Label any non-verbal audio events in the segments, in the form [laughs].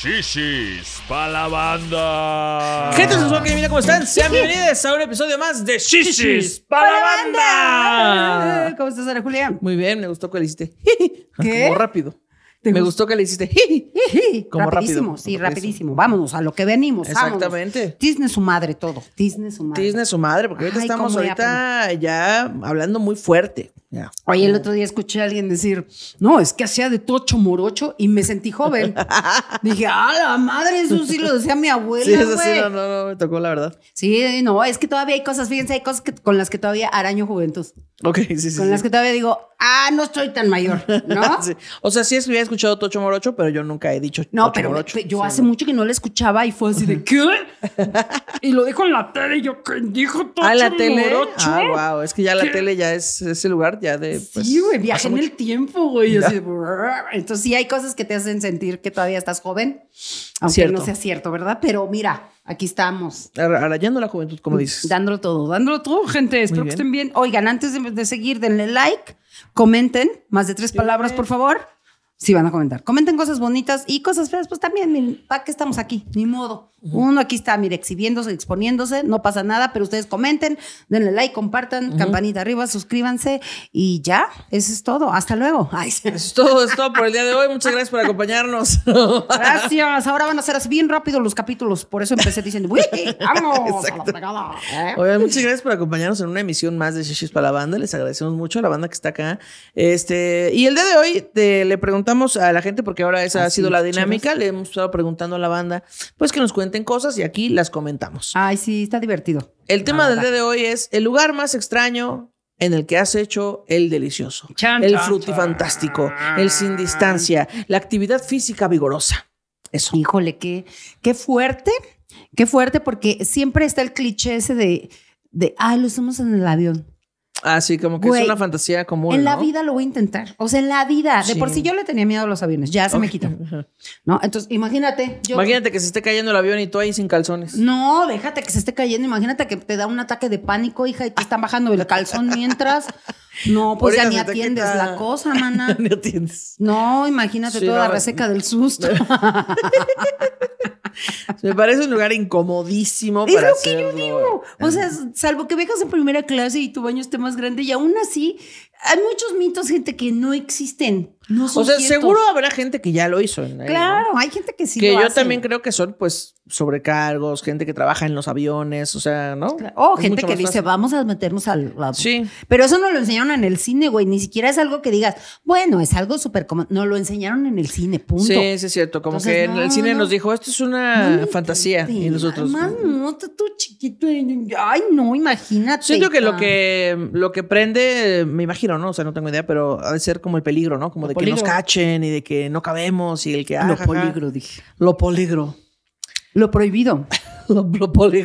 Shishis para la banda. Gente de mira cómo están. Sean bienvenidos a un episodio más de Shishis para la banda. ¿Cómo estás, Ana Julia? Muy bien, me gustó que le hiciste. [laughs] ¿Qué? Ah, como rápido. Me gustó que le hiciste. [laughs] Como rapidísimo, rápido. sí, rapidísimo. rapidísimo. Vámonos a lo que venimos. Exactamente. Disney su madre todo. Disney su madre. Disney su madre, porque ahorita estamos ahorita ya hablando muy fuerte. Oye, el mm. otro día escuché a alguien decir, no, es que hacía de tocho morocho y me sentí joven. [laughs] Dije, a la madre, eso sí lo decía mi abuela. Sí, sí, no, no, me tocó la verdad. Sí, no, es que todavía hay cosas, fíjense, hay cosas con las que todavía araño juventud. Ok, sí, sí. Con las que todavía digo, ah, no estoy tan mayor, ¿no? [laughs] O sea, sí es que había escuchado tocho morocho, pero yo nunca he dicho no, pero Yo hace mucho que no lo escuchaba y fue así de, ¿qué? [laughs] y lo dijo en la tele y yo, ¿quién dijo ah, tocho morocho? wow, ah, es que ya la tele ya es ese lugar ya de. sí, pues, güey, viaje en el tiempo, güey. Entonces sí hay cosas que te hacen sentir que todavía estás joven, aunque no sea cierto, ¿verdad? Pero mira, aquí estamos. Arrayando la juventud, como mm, dices. Dándolo todo, dándolo todo, gente. Espero que estén bien. Oigan, antes de, seguir, denle like, comenten, más de tres palabras, por favor. Sí, van a comentar. Comenten cosas bonitas y cosas feas, pues también, ¿para qué estamos aquí? Ni modo. Uno aquí está, mire, exhibiéndose, exponiéndose, no pasa nada, pero ustedes comenten, denle like, compartan, campanita arriba, suscríbanse y ya, eso es todo. Hasta luego. [laughs] Eso es todo, es todo por el día de hoy. Muchas gracias por acompañarnos. [laughs] gracias. Ahora van a ser así bien rápido los capítulos, por eso empecé diciendo, ¡Uy, vamos! ¿eh? muchas gracias por acompañarnos en una emisión más de Shishis para la banda. Les agradecemos mucho a la banda que está acá. Este, y el día de hoy te, le pregunto a la gente, porque ahora esa ha sido la dinámica, le hemos estado preguntando a la banda, pues que nos cuenten cosas y aquí las comentamos. Ay, sí, está divertido. El tema del día de hoy es el lugar más extraño en el que has hecho el delicioso, el frutifantástico, el sin distancia, la actividad física vigorosa. Eso. Híjole, qué, qué fuerte, qué fuerte, porque siempre está el cliché ese de, de ah, lo hicimos en el avión. Ah, sí, como que es una fantasía común. En la vida lo voy a intentar. O sea, en la vida. De por sí yo le tenía miedo a los aviones. Ya se me quitan. [laughs] ¿No? Entonces, imagínate. Imagínate que se esté cayendo el avión y tú ahí sin calzones. No, déjate que se esté cayendo. Imagínate que te da un ataque de pánico, hija, y te están bajando el calzón mientras. No, pues ya ni atiendes la cosa, mana. [laughs] atiendes. No, imagínate toda la reseca del susto. [laughs] Me parece un lugar incomodísimo. Es lo que yo digo. O sea, salvo que viajas en primera clase y tu baño esté más grande y aún así hay muchos mitos, gente, que no existen. No o sea, seguro habrá gente que ya lo hizo. claro, hay gente que sí. Que yo también creo que son, pues, sobrecargos, gente que trabaja en los aviones, o sea, ¿no? O gente que dice, vamos a meternos al lado. Sí. Pero eso no lo enseñaron en el cine, güey. Ni siquiera es algo que digas, bueno, es algo súper común. No lo enseñaron en el cine, punto. Sí, sí, es cierto. Como que en el cine nos dijo, esto es una fantasía. y nosotros. Pues, no no, tú chiquito. Ay, no, imagínate. Siento que lo ah. que, lo que prende, me imagino ¿no? O sea, no tengo idea, pero ha de ser como el peligro, ¿no? Como de que nos cachen y de que no cabemos y el que... lo peligro, dije. Lo peligro. Lo prohibido. [laughs] lo, lo Huele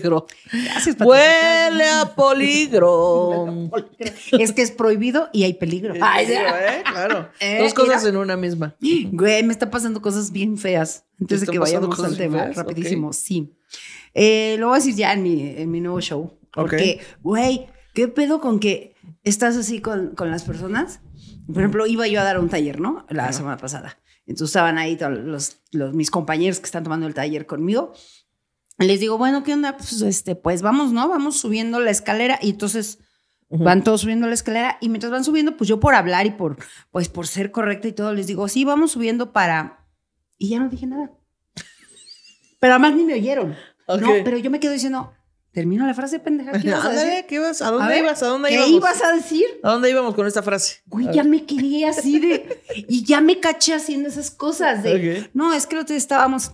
a peligro. [laughs] es que es prohibido y hay peligro. ¿eh? Claro. [laughs] Eh, Dos cosas en una misma. [gasps] Güey, me está pasando cosas bien feas. Entonces de que vayamos al tema, rapidísimo, sí. Eh, lo voy a decir ya en mi, en mi nuevo show. Porque, güey, ¿qué pedo con que estás así con, con las personas. Por ejemplo, iba yo a dar un taller, ¿no? La semana pasada. Entonces estaban ahí todos los, los, mis compañeros que están tomando el taller conmigo. Les digo, bueno, ¿qué onda? Pues, este, pues vamos, ¿no? Vamos subiendo la escalera y entonces van todos subiendo la escalera y mientras van subiendo, pues yo por hablar y por, pues por ser correcta y todo, les digo, sí, vamos subiendo para... Y ya no dije nada. Pero además ni me oyeron. No, pero yo me quedo diciendo, ¿Termino la frase, pendeja. ¿Qué [laughs] ibas a, decir? ibas? ¿A dónde ibas? ¿Qué ibas a decir? ¿A dónde íbamos con esta frase? Güey, ya me quedé así de. [laughs] y ya me caché haciendo esas cosas de. No, es que lo que estábamos.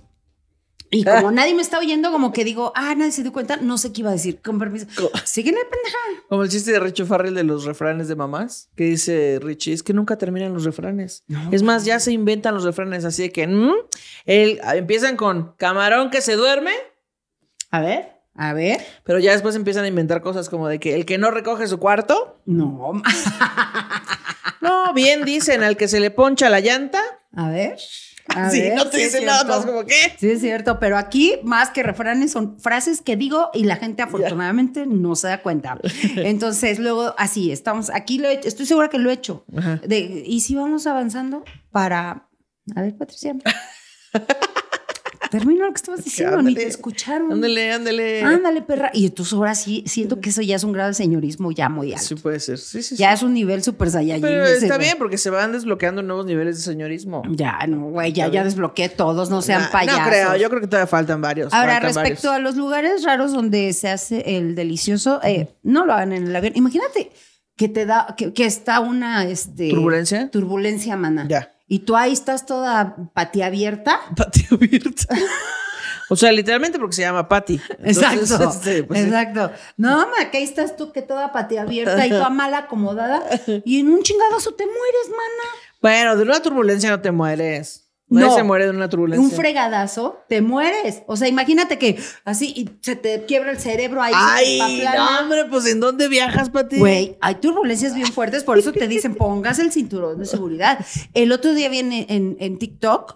Y como [laughs] nadie me está oyendo, como que digo, ah, nadie se dio cuenta, no sé qué iba a decir, con permiso. la pendeja. Como el chiste de Richo Farrell de los refranes de mamás, que dice Richie, es que nunca terminan los refranes. es más, ya se inventan los refranes, así de que mm", ah, empiezan con camarón que se duerme. A ver. A ver. Pero ya después empiezan a inventar cosas como de que el que no recoge su cuarto. No. [laughs] no, bien dicen, al que se le poncha la llanta. A ver. sí, no te dicen nada más como que. Sí, es cierto, pero aquí más que refranes son frases que digo y la gente afortunadamente no se da cuenta. [laughs] Entonces, luego, así, estamos, aquí lo estoy segura que lo he hecho. y si vamos avanzando para... A ver, Patricia. [laughs] Termino lo que estabas diciendo, ni te escucharon. Ándale, ándale. Ándale, perra. Y entonces ahora sí, siento que eso ya es un grado de señorismo ya muy alto. Sí, puede ser. Sí, sí, ya es un nivel súper saiyajin. Pero está bien, porque se van desbloqueando nuevos niveles de señorismo. Ya, no, güey, ya, ya desbloqueé todos, no sean fallados. payasos. No creo, yo creo que todavía faltan varios. Ahora, respecto a los lugares raros donde se hace el delicioso, eh, no lo hagan en el avión. Imagínate que te da, que, está una, este... ¿Turbulencia? Turbulencia, maná. Ya y tú ahí estás toda abierta. [laughs] patiabierta. abierta, O sea, literalmente porque se llama Pati. exacto. Este, pues, exacto. No, mamá, que ahí estás tú que toda abierta y toda mal acomodada. Y en un chingadazo te mueres, mana. Bueno, de una turbulencia no te mueres no, se muere de una turbulencia. Un fregadazo, te mueres. O sea, imagínate que así y se te quiebra el cerebro Ay, no, hombre, pues ¿en dónde viajas, Pati? Güey, hay turbulencias bien fuertes, por eso te dicen pongas el cinturón de seguridad. El otro día viene en, TikTok,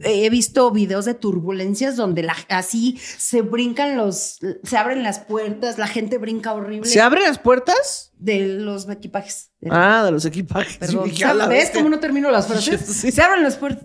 he visto videos de turbulencias donde así se brincan los, se abren las puertas, la gente brinca horrible. ¿Se abren las puertas? De los equipajes. ah, de los equipajes. [laughs] Perdón, ¿Ves cómo no termino las frases? [laughs] Se abren las puertas.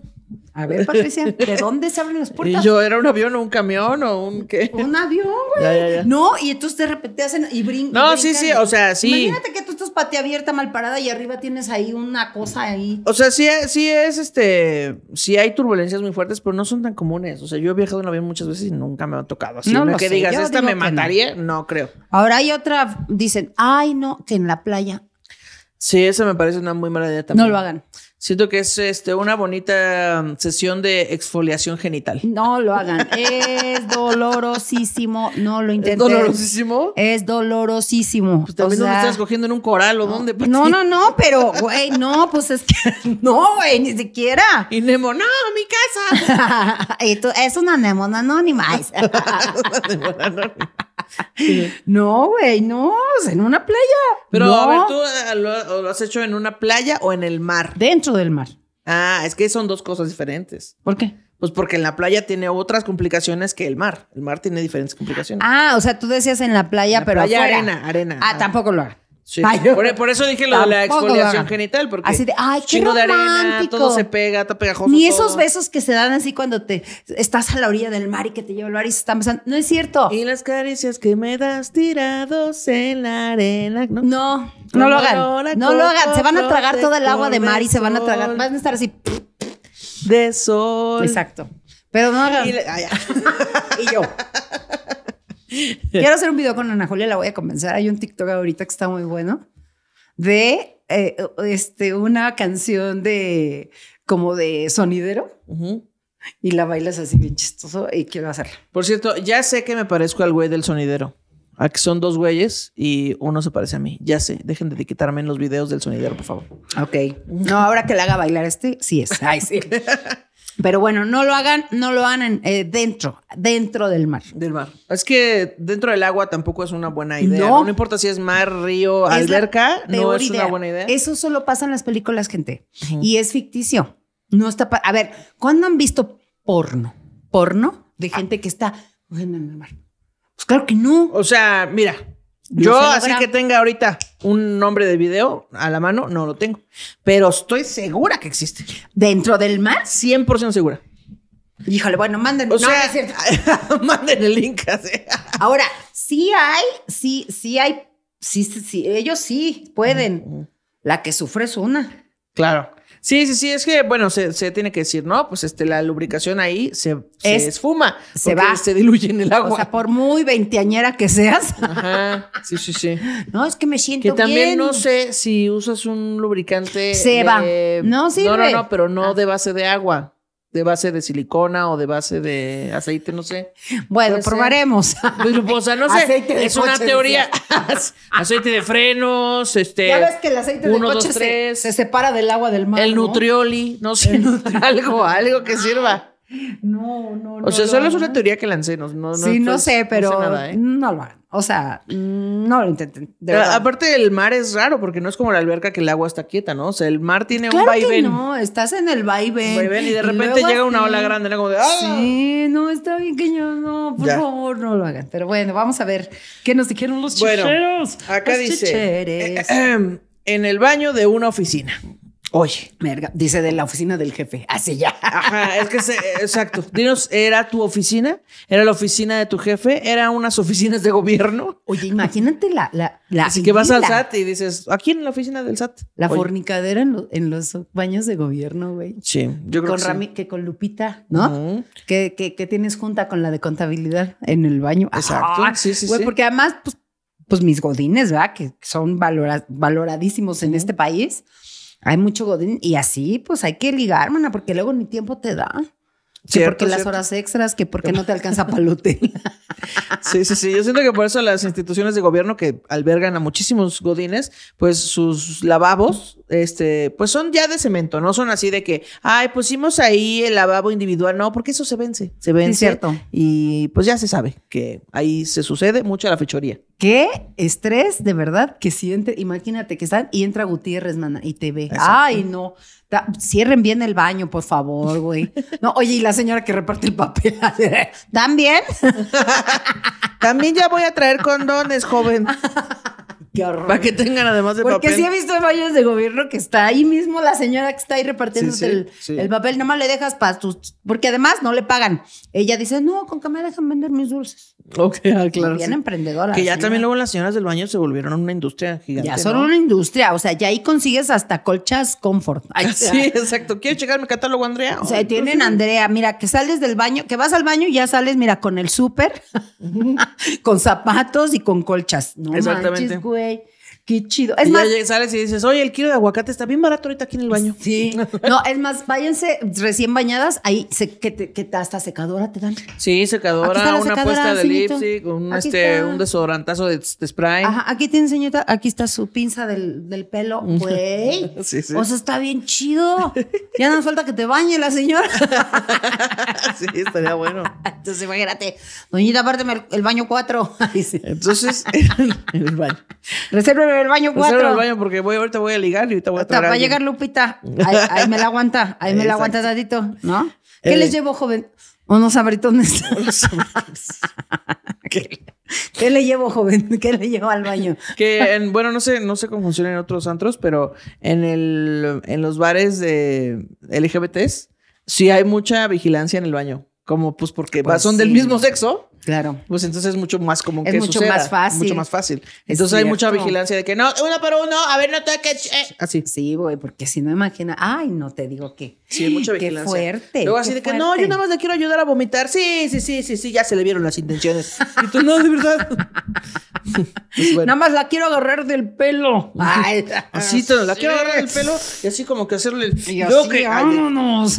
A ver, Patricia, [laughs] ¿de dónde se abren las puertas? Y yo era un avión o un camión o un qué. Un avión, güey. No, y entonces de repente hacen y brincan. No, sí, sí, o sea, sí. Imagínate que tú estás patea abierta, mal parada y arriba tienes ahí una cosa ahí. O sea, sí, sí es este. Sí hay turbulencias muy fuertes, pero no son tan comunes. O sea, yo he viajado en avión muchas veces y nunca me ha tocado así. No, lo que digas, esta me mataría, no. no creo. Ahora hay otra, dicen, ay, no, que en la playa. Sí, esa me parece una muy mala idea también. No lo hagan. Siento que es este, una bonita sesión de exfoliación genital. No lo hagan. [laughs] Es dolorosísimo. No lo intenten. dolorosísimo? Es dolorosísimo. Pues también o sea, estás cogiendo en un coral o dónde. No, pues no, no, pero, güey, no, pues es que [laughs] no, güey, ni siquiera. Y Nemo, no, mi casa. [laughs] y tú, es una Nemo [laughs] No, güey, no, en una playa. Pero a ver, ¿tú eh, lo, has hecho en una playa o en el mar? Dentro del mar. Ah, es que son dos cosas diferentes. ¿Por qué? Pues porque en la playa tiene otras complicaciones que el mar. El mar tiene diferentes complicaciones. Ah, o sea, tú decías en la playa, pero playa, arena, arena. Ah, tampoco lo hago e, por, eso dije lo de la exfoliación genital, así de, ay, qué romántico. todo se pega, está pegajoso. Ni esos besos que se dan así cuando te estás a la orilla del mar y que te lleva el mar y se están besando. No es cierto. Y las caricias que me das tirados en la arena. No, no, no lo hagan. No lo hagan. Se van a tragar toda el agua de mar y se van a tragar. Van a estar así. De sol. Exacto. Pero no hagan. y [laughs] yo. Quiero hacer un video con Ana Julia, la voy a convencer. Hay un TikTok ahorita que está muy bueno de eh, este, una canción de como de sonidero. Y la bailas así bien chistoso y quiero hacerla. Por cierto, ya sé que me parezco al güey del sonidero. A que son dos güeyes y uno se parece a mí. Ya sé, dejen de etiquetarme en los videos del sonidero, por favor. Ok. No, ahora que la haga bailar este, sí es. Ay, sí. [laughs] Pero bueno, no lo hagan, no lo hagan eh, dentro, dentro del mar. Del mar. Es que dentro del agua tampoco es una buena idea. No, importa si es mar, río, alberca, no es una buena idea. Eso solo pasa en las películas, gente. Y es ficticio. No está. A ver, ¿cuándo han visto porno? Porno de ah. gente que está en el mar. Pues claro que no. O sea, mira, yo, así que tenga ahorita un nombre de video a la mano, no lo tengo. Pero estoy segura que existe. ¿Dentro del mar? 100% segura. Híjole, bueno, manden. no, es cierto [laughs] manden el link. Ahora, sí hay, sí, sí hay, sí, sí ellos sí pueden. La que sufre es una. Claro. Sí, sí, sí, es que, bueno, se, tiene que decir, ¿no? Pues este, la lubricación ahí se, esfuma. Se va. Se diluye en el agua. O sea, por muy veinteañera que seas. Ajá, sí, sí, sí. [laughs] No, es que me siento bien. Que también no sé si usas un lubricante. Se va. No sí No, no, no, pero no ah. de base de agua de base de silicona o de base de aceite, no sé. Bueno, probaremos. Pues, pues, o sea, no sé. es una teoría. [laughs] aceite de frenos, este. que el aceite de coche se, separa del agua del mar. El nutrioli, no sé, [laughs] algo, algo que sirva. No, no, no. O sea, solo es una teoría que lancé. No, no, sí, no, sé, pero ¿eh? no, lo hagan. O sea, no lo intenten. Ah, aparte, el mar es raro porque no es como la alberca que el agua está quieta, ¿no? O sea, el mar tiene un vaivén. no, estás en el vaivén. y de repente llega una ola grande, ¿no? Ah". Sí, no, está bien que yo no, por favor, no lo hagan. Pero bueno, vamos a ver qué nos dijeron los chicheros. acá dice. [clears throat] en el baño de una oficina. Oye, merga, dice de la oficina del jefe, así ah, ya. Ajá, es que, exacto. Dinos, ¿era tu oficina? ¿Era la oficina de tu jefe? ¿Era unas oficinas de gobierno? Oye, imagínate la... la, así que vas al SAT y dices, aquí en la oficina del SAT. La fornicadera en, los baños de gobierno, güey. Sí, yo creo con que Rami, Que con Lupita, ¿no? que, que, tienes junta con la de contabilidad en el baño. Exacto, sí, ah, sí, sí, güey, Porque además, pues, pues, mis godines, ¿verdad? Que son valoradísimos en este país hay mucho godín y así pues hay que ligar, mana, porque luego ni tiempo te da. Que porque las horas extras, que porque no te alcanza palute. [laughs] sí, sí, sí. Yo siento que por eso las instituciones de gobierno que albergan a muchísimos godines, pues sus lavabos este, pues son ya de cemento, no son así de que, ay, pusimos ahí el lavabo individual, no, porque eso se vence, se vence. cierto. Y pues ya se sabe que ahí se sucede mucha la fechoría. Qué estrés, de verdad, que si imagínate que están y entra Gutiérrez, mana, y te ve. Ay, no. cierren bien el baño, por favor, güey. No, oye, y la señora que reparte el papel. [laughs] ¿También? [laughs] También ya voy a traer condones, joven. [laughs] [laughs] Para que tengan además de Porque sí he visto fallos de gobierno que está ahí mismo la señora que está ahí repartiendo el, el, papel, nomás le dejas para tus. Porque además no le pagan. Ella dice, no, con que me dejan vender mis dulces. Ok, ah, claro. Bien Que ya también luego las señoras del baño se volvieron una industria gigante. Ya son una industria. O sea, ya ahí consigues hasta colchas confort. [laughs] Ah, sí, exacto. ¿Quieres checar mi catálogo, Andrea? O sea, tienen pues Andrea. Mira, que sales del baño, que vas al baño y ya sales, mira, con el súper, [laughs] con zapatos y con colchas. No Exactamente. Manches, güey. Qué chido. Es y más, sales y dices, oye, el kilo de aguacate está bien barato ahorita aquí en el baño. Sí. [laughs] no, es más, váyanse recién bañadas, ahí que, hasta secadora te dan. Sí, secadora, una puesta de lipstick, un, este, desodorantazo de, spray. Ajá, aquí tiene, señorita, aquí está su pinza del, pelo, [laughs] güey. sí, sí. O sea, está bien chido. Ya no falta que te bañe la señora. [laughs] sí, estaría bueno. Entonces, imagínate, doñita, apárteme el, baño 4. Entonces, en el baño el baño 4. Pues el baño porque voy, ahorita voy a ligar y ahorita voy a traer Va a llegar Lupita. [laughs] Ahí, me la aguanta. Ahí me la aguanta dadito. ¿no? ¿Qué eh. les llevo, joven? Unos abritones. [laughs] [laughs] ¿Qué? le llevo, joven? ¿Qué le llevo al baño? Que, bueno, no sé, no sé cómo funciona en otros antros, pero en, el, en los bares de LGBTs sí hay mucha vigilancia en el baño. Como, pues, porque pues son del mismo sexo. Claro. Pues entonces es mucho más común es mucho más fácil. Mucho más fácil. Entonces hay mucha vigilancia de que no, uno por uno, a ver, no te que eh. así. Sí, güey, porque si no imagina, ay, no te digo que. Sí, hay mucha vigilancia. Qué fuerte. Luego así de que no, yo nada más le quiero ayudar a vomitar. Sí, sí, sí, sí, sí, ya se le vieron las intenciones. y tú no, de verdad. [laughs] Pues nada más la quiero agarrar del pelo. así te la quiero agarrar del pelo y así como que hacerle y que, vámonos.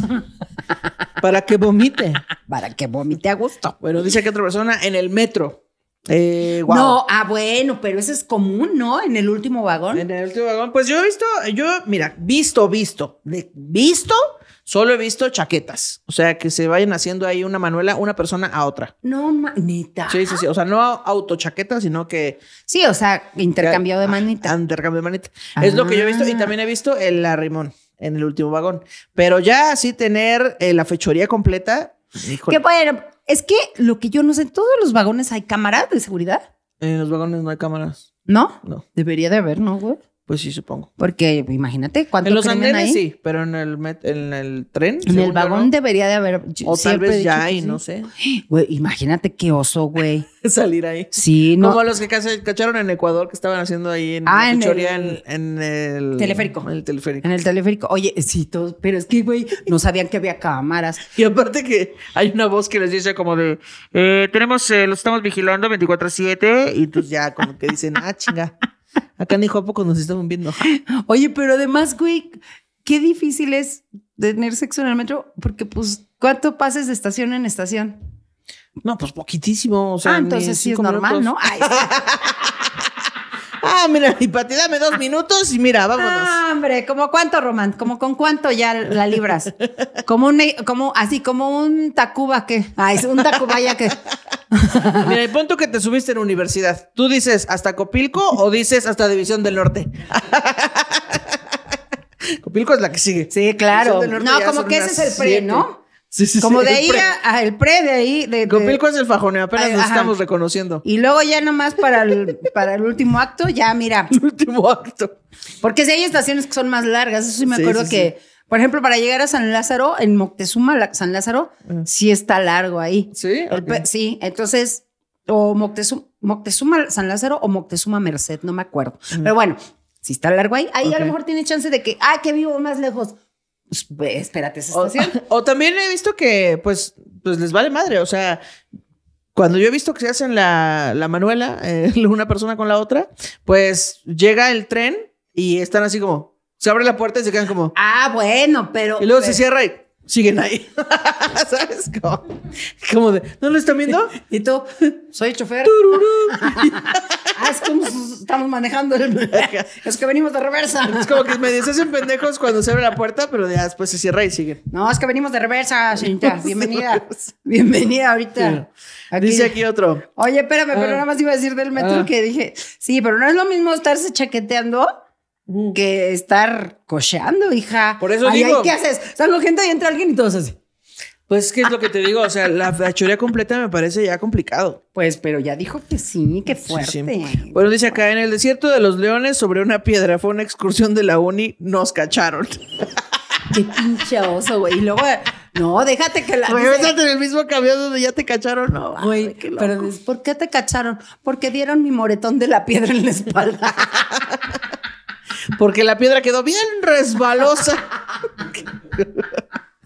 para que vomite. Para que vomite a gusto. Bueno, dice que otra persona en el metro. Eh, no, ah, bueno, pero eso es común, ¿no? En el último vagón. En el último vagón. Pues yo he visto, yo, mira, visto, visto, de, visto, solo he visto chaquetas. O sea, que se vayan haciendo ahí una manuela, una persona a otra. No, manita. Sí, sí, sí. O sea, no autochaquetas, sino que. Sí, o sea, intercambio de ah, manita. Ah, intercambio de manita. Es lo que yo he visto y ah. también he visto el arrimón en el último vagón. Pero ya así tener eh, la fechoría completa, Híjole. Que pueden... Es que lo que yo no sé, ¿en todos los vagones hay cámaras de seguridad? En los vagones no hay cámaras. ¿No? No. Debería de haber, ¿no, güey? Pues sí, supongo. Porque imagínate cuánto En los andenes sí, pero en el, en el tren. En el vagón debería de haber. O tal vez ya hay, no sé. [gasps] Güey, imagínate qué oso, güey. [laughs] Salir ahí. Sí, no. Como los que cacharon en Ecuador que estaban haciendo ahí en, ah, en, el, en, el teleférico. En el teleférico. En el teleférico. Oye, sí, todos, pero es que, güey, no sabían que había cámaras. [laughs] Y aparte que hay una voz que les dice como de, eh, tenemos, eh, los estamos vigilando 24-7 y pues ya como que dicen, ah, chinga. [laughs] Acá ni ¿a poco nos estamos viendo? [laughs] Oye, pero además, güey, qué difícil es tener sexo en el metro, porque pues, ¿cuánto pases de estación en estación? No, pues poquitísimo. O sea, ah, es normal, ¿no? [laughs] Ah, mira, y ti dame dos minutos y mira, vámonos. Ah, hombre, ¿como cuánto, Román? ¿Como con cuánto ya la libras? Como un, como, así, como un Tacuba que. Ah, es un Tacubaya que. mira, el punto que te subiste en universidad. ¿Tú dices hasta Copilco o dices hasta División del Norte? [laughs] Copilco es la que sigue. Sí, claro. No, como que ese es el PRI, ¿no? Sí, sí, Como de ahí al pre de ahí. De, es el fajoneo, apenas nos estamos reconociendo. Y luego ya nomás para el, para el último acto, ya mira. [laughs] último acto. Porque si hay estaciones que son más largas, eso sí me acuerdo que, por ejemplo, para llegar a San Lázaro, en Moctezuma, San Lázaro, ah. sí está largo ahí. Sí. Eh, sí, entonces, o Moctezuma, Moctezuma San Lázaro o Moctezuma Merced, no me acuerdo. Pero bueno, si está largo ahí, ahí a lo mejor tiene chance de que, ah, que vivo más lejos pues, espérate estación. O, [laughs] o, también he visto que, pues, pues les vale madre. O sea, cuando yo he visto que se hacen la, la Manuela, eh, [laughs] una persona con la otra, pues llega el tren y están así como, se abre la puerta y se quedan como. Ah, bueno, pero. Y luego se pues cierra y siguen ahí. [laughs] ¿Sabes? cómo? como de, ¿no lo están viendo? y tú, soy chofer manejando. El... [laughs] es que venimos de reversa. Es como que me deshacen pendejos cuando se abre la puerta, pero ya después se cierra y sigue. No, es que venimos de reversa, señorita. [laughs] Bienvenida. Bienvenida ahorita. Dice aquí otro. Oye, espérame, pero ah. nada más iba a decir del metro ah. que dije, sí, pero no es lo mismo estarse chaqueteando mm. que estar cocheando, hija. Por eso ¿Qué haces? Salgo gente y entra alguien y todos así. Pues es es lo que te digo, o sea, la fechoría completa me parece ya complicado. Pues, pero ya dijo que sí, que fuerte. Bueno, dice acá, en el desierto de los leones, sobre una piedra, fue una excursión de la uni, nos cacharon. [laughs] Qué pinche oso, güey. Y luego, no, déjate que la. Regresate en el mismo camión donde ya te cacharon, no. Güey, pero ¿por qué te cacharon? Porque dieron mi moretón de la piedra en la espalda. [laughs] Porque la piedra quedó bien resbalosa. [laughs]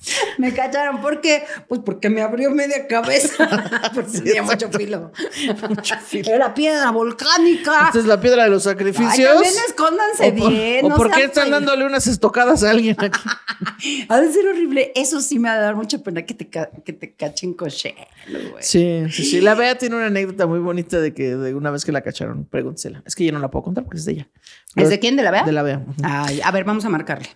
[laughs] Me cacharon. ¿Por qué? Pues porque me abrió media cabeza. [laughs] porque sí, mucho filo. [laughs] mucho filo. Era piedra volcánica. Esta es la piedra de los sacrificios. también escóndanse bien. O por qué están dándole unas estocadas a alguien aquí. ha de ser horrible. Eso sí me va a dar mucha pena que te, que te cachen coche. Sí, sí, sí. La Bea tiene una anécdota muy bonita de que de una vez que la cacharon, pregúntesela. Es que yo no la puedo contar porque es de ella. ¿Es de quién? ¿De la Bea? De la Bea. a ver, vamos a marcarle.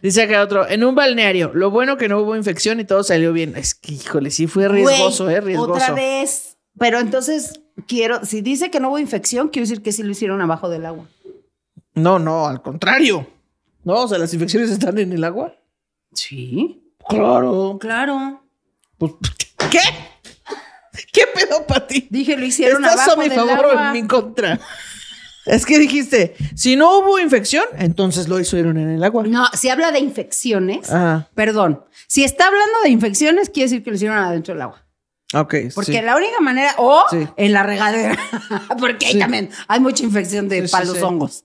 Dice acá otro. En un balneario lo bueno que no hubo infección y todo salió bien. Es que, híjole, sí fue riesgoso, ¿eh? Riesgoso. Otra vez. Pero entonces, quiero, si dice que no hubo infección, quiero decir que sí lo hicieron abajo del agua. No, no, al contrario. No, o sea, las infecciones están en el agua. Sí. Claro. Claro. Pues, ¿qué? ¿Qué pedo para ti? Dije, lo hicieron Estás abajo a mi favor o en mi contra. Es que dijiste, si no hubo infección, entonces lo hicieron en el agua. No, si habla de infecciones, perdón. Si está hablando de infecciones, quiere decir que lo hicieron adentro del agua. Ok. Porque la única manera, o en la regadera, [laughs] porque ahí también hay mucha infección de los hongos.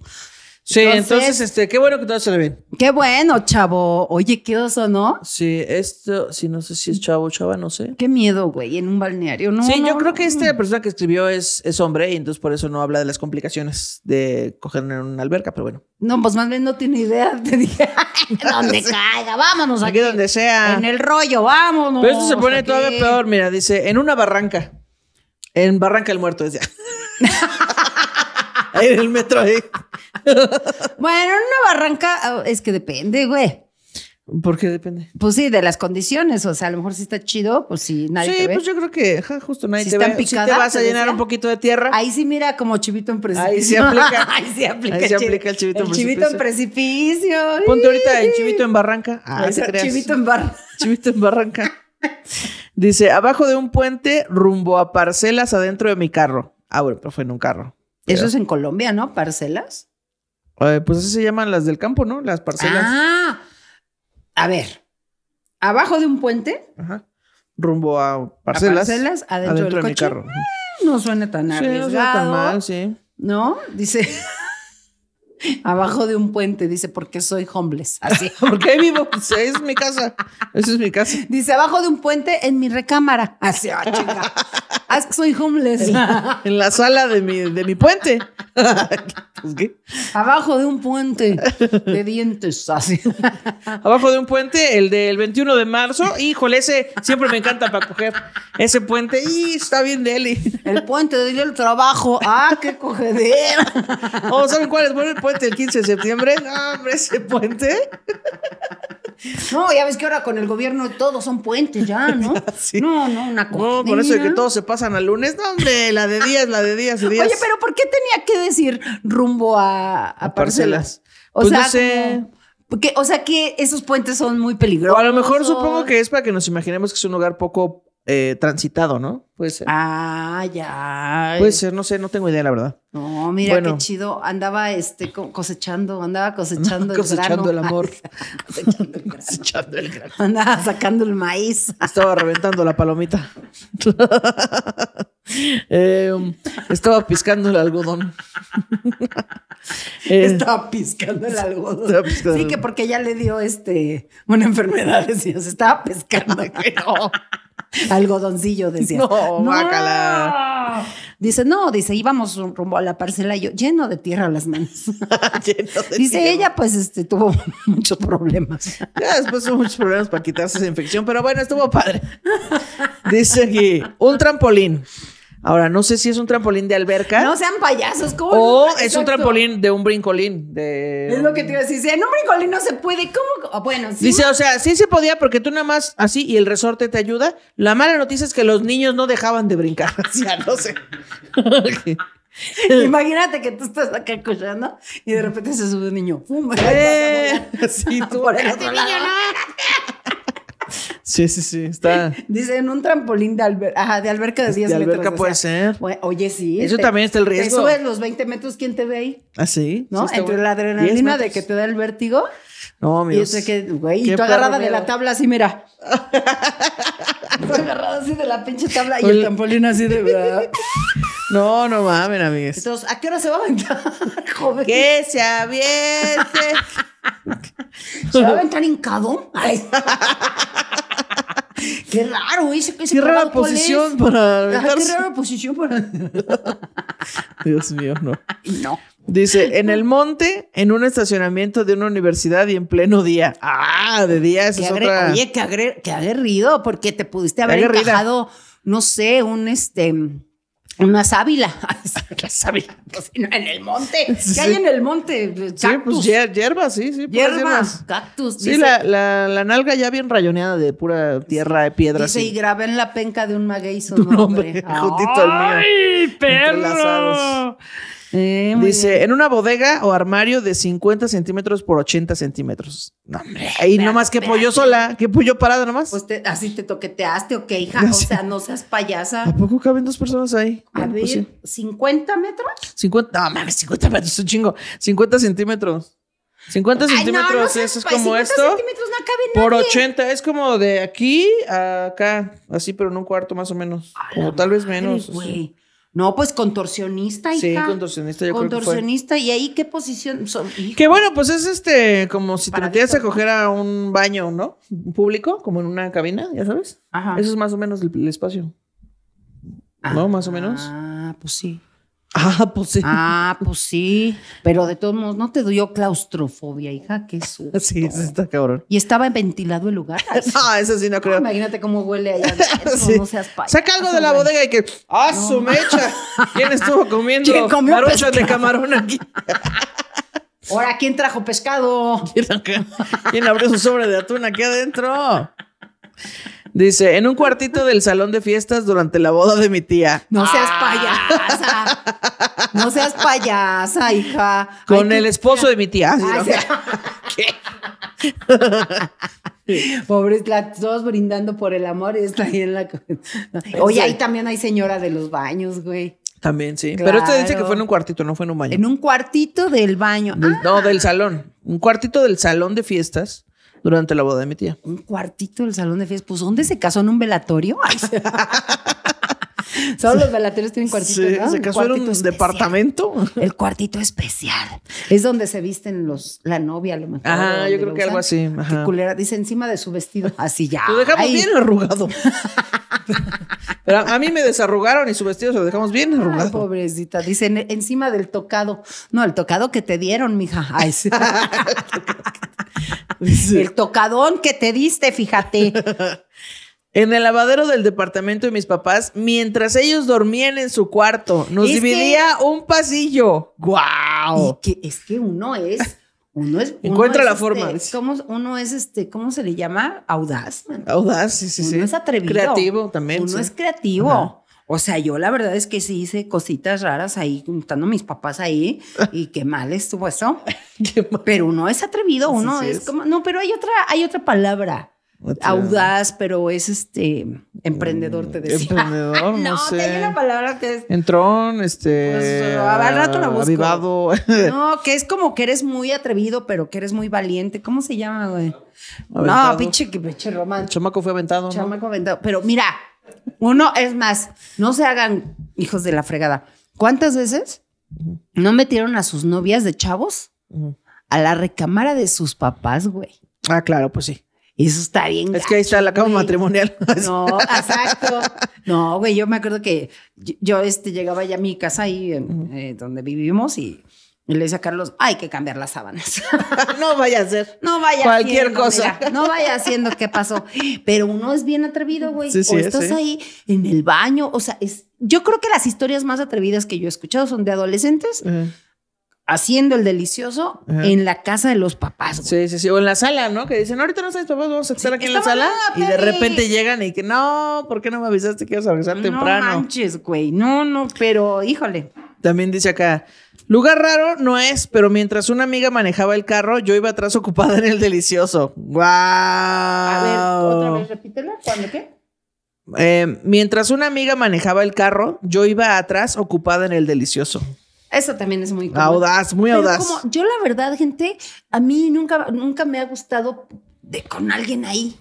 Sí, entonces, este, qué bueno que todo sale bien. Qué bueno, chavo. Oye, qué oso, ¿no? Sí, esto, sí, no sé si es chavo, chava, no sé. Qué miedo, güey, en un balneario, ¿no? Sí, yo creo que esta persona que escribió es, hombre y entonces por eso no habla de las complicaciones de coger en una alberca, pero bueno. No, pues más bien no tiene idea. Te dije, donde [laughs] caiga, vámonos aquí, aquí. donde sea. En el rollo, vámonos. Pero esto se pone todavía peor, mira, dice, en una barranca. En Barranca del Muerto, decía. [laughs] en el metro ahí bueno, una barranca ah, es que depende, güey. ¿Por qué depende? Pues sí, de las condiciones. O sea, a lo mejor si está chido, pues si nadie sí, pues yo creo que justo nadie te ve. si te vas a llenar un poquito de tierra. Ahí sí mira como chivito en precipicio. Ahí sí aplica. [laughs] ahí sí aplica, el chivito en precipicio. chivito en precipicio. Ponte ahorita el chivito en barranca. Ah, Chivito en barranca. Chivito en barranca. Dice, abajo de un puente rumbo a parcelas adentro de mi carro. Ah, bueno, pero fue en un carro. Eso es en Colombia, ¿no? Parcelas. Eh, pues así se llaman las del campo, ¿no? Las parcelas. Ah, a ver. Abajo de un puente. Ajá. Rumbo a parcelas. parcelas adentro, del de Mi carro. no suena tan sí, No suena tan mal, sí. ¿No? Dice. [laughs] Abajo de un puente, dice, porque soy homeless. Así. [laughs] porque vivo, pues, es mi casa. Esa es mi casa. Dice, abajo de un puente en mi recámara. Así, ah, chinga. Haz ah, que soy homeless. En la, sala de mi, de mi puente. [laughs] Pues, ¿Qué? Abajo de un puente de dientes. Así. Abajo de un puente, el del 21 de marzo. Híjole, ese siempre me encanta para coger ese puente. Y está bien, Deli. El puente de el trabajo. Ah, qué cogedero. Oh, ¿saben cuál es? Bueno, el puente el 15 de septiembre. No, hombre, ese puente. No, ya ves que ahora con el gobierno todos son puentes ya, ¿no? [laughs] No, no, una cosa. No, con eso de que todos se pasan al lunes. No, la de días, la de días de días. Oye, pero ¿por qué tenía que decir rumbo a, parcelas? O pues sea, o sea que esos puentes son muy peligrosos. a lo mejor supongo que es para que nos imaginemos que es un lugar poco eh, transitado, ¿no? Puede ser. Ah, ya. Puede ser, no sé, no tengo idea, la verdad. No, mira qué chido. Andaba este, cosechando, andaba cosechando, [laughs] [laughs] el grano. cosechando el amor. cosechando el grano. Andaba sacando el maíz. Estaba reventando la palomita. [laughs] Eh, um, estaba piscando el algodón. estaba piscando el algodón. sí, que porque ya le dio este una enfermedad, decía, se estaba pescando. no. [laughs] Algodoncillo, decía. No, no, bácala. Dice, no, dice, íbamos rumbo a la parcela y yo, lleno de tierra las manos. [laughs] lleno de dice, ella pues este, tuvo [laughs] muchos problemas. ya después tuvo muchos problemas para quitarse esa infección, pero bueno, estuvo padre. Dice aquí, un trampolín. Ahora, no sé si es un trampolín de alberca. No sean payasos, ¿cómo? O es un trampolín de un brincolín. Es lo que te iba a decir. En un brincolín no se puede. ¿Cómo? Ah, bueno, sí. Dice, o sea, sí se podía porque tú nada más así y el resorte te ayuda. La mala noticia es que los niños no dejaban de brincar. [laughs] O sea, no sé. [laughs] Imagínate que tú estás acá escuchando y de repente se sube un niño. Eh, [laughs] sí, tú. Por el este niño, no. Sí, sí, sí, está. [laughs] Dice en un trampolín de, alber Ajá, de alberca de 10 de alberca puede ser. Oye, sí. Eso también está el riesgo. Eso es los 20 metros, ¿quién te ve ahí? Ah, sí. ¿No? Entre la adrenalina de que te da el vértigo. No, mira. Y eso que, güey, y tú agarrada de la tabla así, mira. [laughs] tú agarrada así de la pinche tabla y el trampolín así de. ¿verdad? [laughs] No, no mames, amigues. Entonces, ¿a qué hora se va a aventar, joven? Que se aviente. ¿Se va a aventar hincado? Ay. [laughs] Qué raro, qué, rara posición para qué rara posición para. Dios mío, no. [laughs] No. Dice, en el monte, en un estacionamiento de una universidad y en pleno día. Ah, de día esa es otra. Oye, qué, aguerrido, porque te pudiste haber encajado, no sé, un este una sábila. La [laughs] sábila. [laughs] en el monte. [laughs] ¿Qué hay en el monte? Cactus. Sí, pues hierbas, sí, sí. Hierbas, hierbas. cactus. Sí, la, la, nalga ya bien rayoneada de pura tierra, de piedra. Dice, así. y grabé en la penca de un maguey no, nombre. Juntito al mío. ¡Ay, perro! Dice, en una bodega o armario de 50 centímetros por 80 centímetros. No, hombre. Ahí nomás que pollo sola, que pollo parada nomás. Pues así te toqueteaste, ok, hija. O sea, no seas payasa. ¿A poco caben dos personas ahí? A pues ver, ¿50 metros? 50, no mames, 50 metros es un chingo. 50 centímetros. 50 centímetros es, como 50 esto. Centímetros no cabe por 80, es como de aquí a acá, así, pero en un cuarto más o menos. o tal vez menos. No, pues contorsionista, y Sí, contorsionista, Contorsionista, ¿y ahí qué posición son? Que bueno, pues es este, como si te metieras a coger a un baño, ¿no? Público, como en una cabina, ya sabes. Eso es más o menos el, espacio. ¿No? Ah, más o menos. Ah, pues sí. Ah, pues sí. Ah, pues sí. Pero de todos modos, ¿no te dio claustrofobia, hija? Qué susto. Sí, eso está cabrón. Y estaba ventilado el lugar. [laughs] Ah, eso sí no ah, creo. imagínate cómo huele allá. [laughs] No seas payaso, Saca algo de la bodega y que, ¡ah, su mecha! ¿Quién estuvo [laughs] comiendo ¿Quién comió maruchas de camarón aquí? Ahora, ¿quién trajo pescado? ¿Quién abrió su sobre de atún aquí adentro? Dice, en un cuartito del salón de fiestas durante la boda de mi tía. No seas ah. payasa. No seas payasa, hija. Con el esposo de mi tía. O sea... [laughs] ¿Qué? Pobres, todos brindando por el amor está ahí en la. [laughs] Oye, ahí también hay señora de los baños, güey. También, sí. Pero usted dice que fue en un cuartito, no fue en un baño. En un cuartito del baño. No, ah. del salón. Un cuartito del salón de fiestas durante la boda de mi tía. Un cuartito del salón de fiestas. Pues, ¿dónde se casó? ¿En un velatorio? [laughs] Solo los velatorios tienen cuartito. se casó en un departamento. El cuartito especial. Es donde se visten los, la novia, a lo mejor. Ah, yo creo que algo así. Ajá. Culera, dice encima de su vestido. Así ya. Lo dejamos bien arrugado. [laughs] Pero a mí me desarrugaron y su vestido se lo dejamos bien arrugado. pobrecita, Dice, encima del tocado. No, el tocado que te dieron, mija. Ay, sí. [laughs] [laughs] El tocadón que te diste, fíjate. [laughs] En el lavadero del departamento de mis papás, mientras ellos dormían en su cuarto, nos dividía un pasillo. ¡Guau! que es que uno es. Uno es. Encuentra la forma. Este, uno es este, ¿cómo se le llama? Audaz, Audaz, sí, sí, sí. es atrevido. Creativo también. Uno es creativo. O sea, yo la verdad es que sí hice cositas raras ahí, juntando mis papás ahí, [laughs] y qué mal estuvo eso. [laughs] mal. Pero uno es atrevido, uno es, como, no, pero hay otra, hay otra palabra. Audaz, pero es este emprendedor, te decía. Emprendedor, [laughs] no, no, sé. una palabra que es. Entrón, este. Pues, al rato la busco. Avivado. No, que es como que eres muy atrevido, pero que eres muy valiente. ¿Cómo se llama, güey? No, pinche, pinche román. El chamaco fue aventado. Chamaco aventado. Pero mira, uno, es más, no se hagan hijos de la fregada. ¿Cuántas veces no metieron a sus novias de chavos a la recámara de sus papás, güey? Ah, claro, pues sí. Y eso está bien. Es que ahí está la cama matrimonial. [laughs] No, exacto. No, güey, yo me acuerdo que yo, este, llegaba ya a mi casa ahí, eh, donde vivimos, y y le dice a Carlos, hay que cambiar las sábanas. [laughs] no vaya a ser. No vaya Cualquier cosa. no vaya haciendo qué pasó. Pero uno es bien atrevido, güey. o estás ahí en el baño. O sea, yo creo que las historias más atrevidas que yo he escuchado son de adolescentes. Haciendo el delicioso en la casa de los papás. Sí, sí, sí. O en la sala, ¿no? Que dicen, ahorita no sabes, papás, vamos a estar aquí en la sala. y de repente llegan y que, no, ¿por qué no me avisaste que ibas a regresar temprano? No manches, güey. No, no, pero híjole. También dice acá, Lugar raro no es, pero mientras una amiga manejaba el carro, yo iba atrás ocupada en el delicioso. ¡Wow! A ver, otra vez, repítela. ¿Cuándo qué? Eh, mientras una amiga manejaba el carro, yo iba atrás ocupada en el delicioso. Eso también es muy audaz, muy audaz. yo la verdad, gente, a mí nunca, nunca me ha gustado de, con alguien ahí.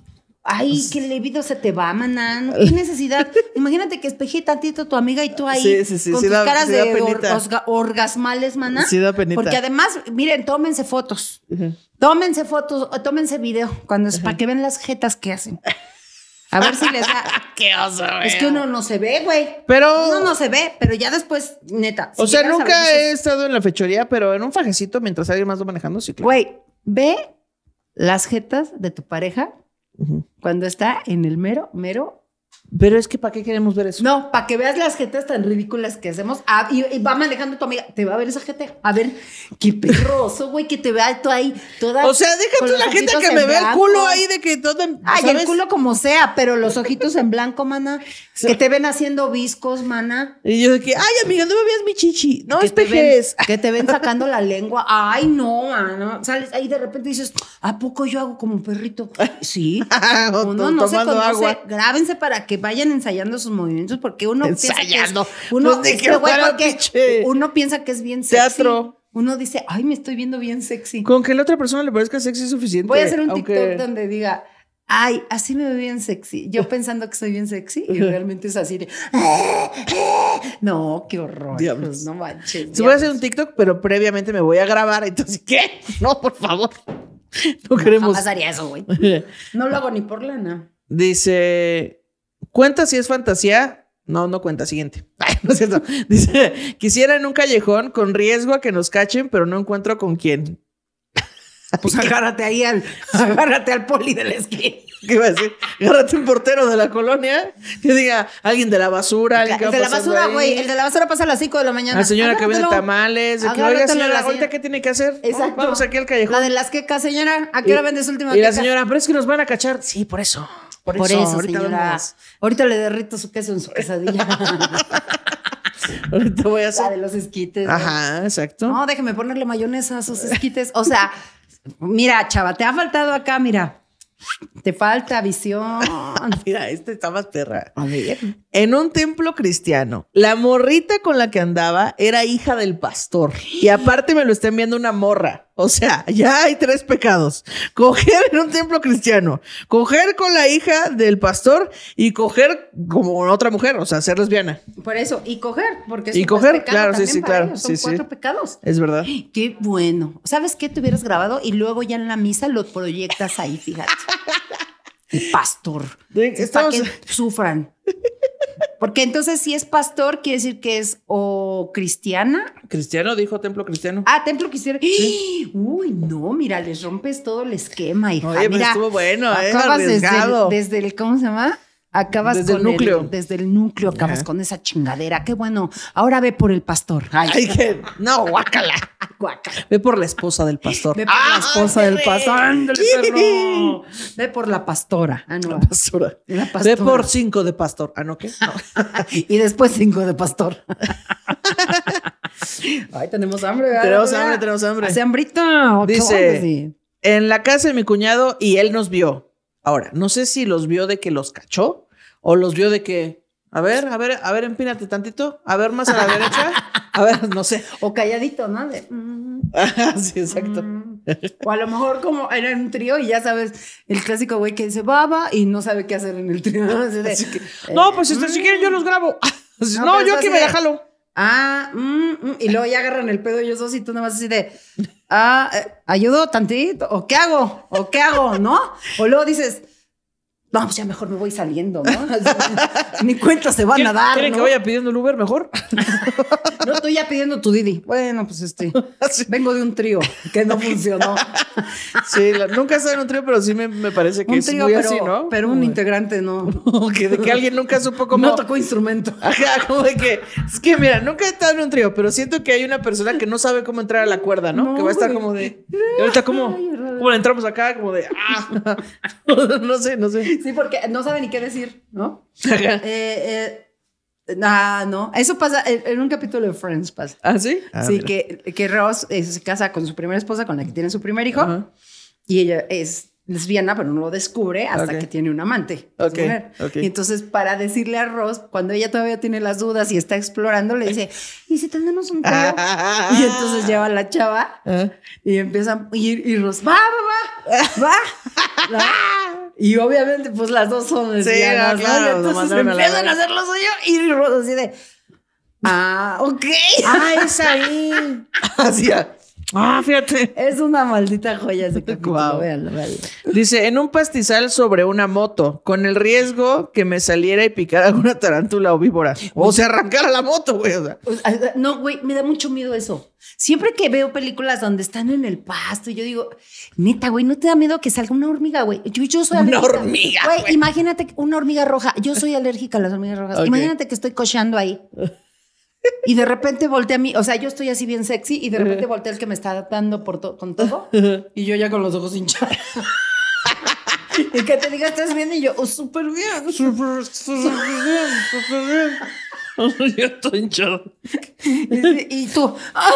Ay, pues qué levido se te va, maná. qué necesidad. Imagínate que espejé tantito tu amiga y tú ahí. con tus caras de orgasmales, maná. Sí, da Porque además, miren, tómense fotos. Tómense fotos, o tómense video. Cuando es para que vean las jetas que hacen. A ver si les da. [laughs] Qué oso, Es que uno no se ve, güey. Pero. Uno no se ve, pero ya después, neta. O sea, nunca he estado en la fechoría, pero en un fajecito mientras alguien más va manejando, sí, claro. Güey, ve las jetas de tu pareja cuando está en el mero, mero pero es que ¿para qué queremos ver eso? No, para que veas las jetas tan ridículas que hacemos. Ah, y, va manejando tu amiga. Te va a ver esa gente. A ver, qué perroso, güey, que te vea tú ahí O sea, déjate la gente que me vea el culo ahí de que todo. Ay, el culo como sea, pero los ojitos en blanco, mana. que te ven haciendo viscos, mana. Y yo de que, ay, amiga, no me veas mi chichi. No, es Que te ven sacando la lengua. Ay, no, mana. Sales ahí de repente dices, ¿a poco yo hago como un perrito? [laughs] Sí. [laughs] o no, no se conoce. Agua. Grábense para que vayan ensayando sus movimientos porque uno piensa que es, pues este uno, piensa que es bien sexy. Teatro. Uno dice, "Ay, me estoy viendo bien sexy." Con que la otra persona le parezca sexy es suficiente. Voy a hacer un TikTok donde diga Ay, así me veo bien sexy. Yo [laughs] pensando que soy bien sexy y realmente es así [laughs] No, qué horror. No manches. voy a hacer un TikTok, pero previamente me voy a grabar. Entonces, ¿qué? [laughs] No, por favor. No queremos. No eso, güey. No lo hago ni por lana. Dice. ¿Cuenta si es fantasía? No, no cuenta. Siguiente. [laughs] Ay, no es cierto. [laughs] Dice, quisiera en un callejón con riesgo a que nos cachen, pero no encuentro con quién. [laughs] Pues agárrate ahí al, agárrate al poli del esquí. ¿Qué iba a decir? Agárrate un portero de la colonia que diga alguien de la basura. El de la basura, güey. El de la basura pasa a las 5 de la mañana. La señora que vende tamales. que, Oiga, señora, ahorita qué tiene que hacer. Exacto. vamos aquí al callejón. La de las quecas, señora. ¿A qué hora vende su última Y la señora, pero es que nos van a cachar. Sí, por eso. Por, eso, ahorita Ahorita le derrito su queso en su quesadilla. [laughs] ahorita voy a hacer. La de los esquites. Ajá, exacto. No, déjeme ponerle mayonesa a sus esquites. O sea, mira, chava, te ha faltado acá, mira. Te falta visión. [laughs] Mira, este está más perra. A ver. En un templo cristiano, la morrita con la que andaba era hija del pastor. Y aparte me lo está enviando una morra. O sea, ya hay tres pecados. Coger en un templo cristiano, coger con la hija del pastor y coger como otra mujer, o sea, ser lesbiana. Por eso, y coger, porque es Y coger, claro, sí, sí, claro. Son cuatro pecados. Es verdad. [gasps] Qué bueno. ¿Sabes qué? Te hubieras grabado y luego ya en la misa lo proyectas ahí, fíjate. [laughs] y pastor. Para que sufran. Porque entonces si es pastor, quiere decir que es o cristiana. Cristiano, dijo templo cristiano. Ah, templo cristiano. Uy, no, mira, les rompes todo el esquema, hija. Oye, pues estuvo bueno, eh, Desde, desde el, ¿cómo se llama? Acabas desde con el núcleo. desde el núcleo acabas con esa chingadera. Qué bueno. Ahora ve por el pastor. Ay, Ay [laughs] no, guácala. guácala. Ve por la esposa del pastor. Ve por la ah, esposa del pastor. Ve por la pastora. Ah, no. La pastora. Ve por cinco de pastor. Ah, no, ¿qué? [laughs] y después cinco de pastor. [laughs] Ay, tenemos hambre, Tenemos hambre, tenemos hambre. Hace hambrito. Dice, en la casa de mi cuñado y él nos vio. Ahora, no sé si los vio de que los cachó o los vio de que, a ver, a ver, a ver, empínate tantito, a ver más a la derecha, a ver, no sé. [laughs] O calladito, ¿no? Mm. Ah, sí, exacto. Mm. O a lo mejor como era un trío y ya sabes, el clásico güey que dice baba y no sabe qué hacer en el trío. No, eh, pues si mm". quieren yo los grabo. [laughs] no, pues, yo aquí me déjalo. Ah, y luego ya agarran el pedo ellos dos y tú nada más así de, ah, eh, ayudo tantito, o qué hago, o qué hago, ¿no? O luego dices, vamos, pues ya mejor me voy saliendo, ¿no? [laughs] Ni cuenta se van a dar. ¿Quieren ¿no? que vaya pidiendo el Uber mejor? no estoy ya pidiendo tu Didi. Bueno, pues este, [laughs] ah, vengo de un trío que no funcionó. sí, nunca he en un trío, pero sí me, me parece que un es muy así, ¿no? Pero un integrante no. [laughs] que de que alguien nunca supo cómo. No tocó instrumento. Ajá, como de que. Es que mira, nunca he estado en un trío, pero siento que hay una persona que no sabe cómo entrar a la cuerda, ¿no? que va a estar como de. Ahorita, como, ¿Cómo le entramos acá? Como de. Ah. no sé, no sé. Sí, porque no sabe ni qué decir, ¿no? Eh, eh, Ah, no. Eso pasa eh, en un capítulo de Friends. Pasa. ¿Ah, sí? Ah, sí, que, que Ross eh, se casa con su primera esposa, con la que tiene su primer hijo. Y ella es lesbiana, pero no lo descubre hasta que tiene un amante. Ok, Y entonces, para decirle a Ross, cuando ella todavía tiene las dudas y está explorando, le dice: ¿Y si tenemos un ah, ah, y entonces lleva a la chava y empieza. Y, y Ross: ¡Va, va! ¡Va! va [laughs] Y obviamente, pues las dos son lesbianas. Sí, claro, ¿no? entonces empiezan a hacer lo suyo y Rosa así de. Ah, ok. Ah, es ahí. [laughs] Así, ah, Ah, fíjate. Es una maldita joya ese Dice, en un pastizal sobre una moto, con el riesgo que me saliera y picara alguna tarántula o víbora. O se arrancara la moto, güey. O No, güey, me da mucho miedo eso. Siempre que veo películas donde están en el pasto, yo digo, neta, güey, ¿no te da miedo que salga una hormiga, güey? Yo, soy alérgica. Una hormiga. Güey, imagínate una hormiga roja. Yo soy alérgica a las hormigas rojas. Imagínate que estoy cocheando ahí. Y de repente volteé a mí, o sea, yo estoy así bien sexy y de repente volteé el que me está dando por con todo y yo ya con los ojos hinchados. y que te diga, estás bien y yo, oh, súper bien, súper, bien, súper [laughs] bien. Yo estoy hinchado. Y, tú, ah,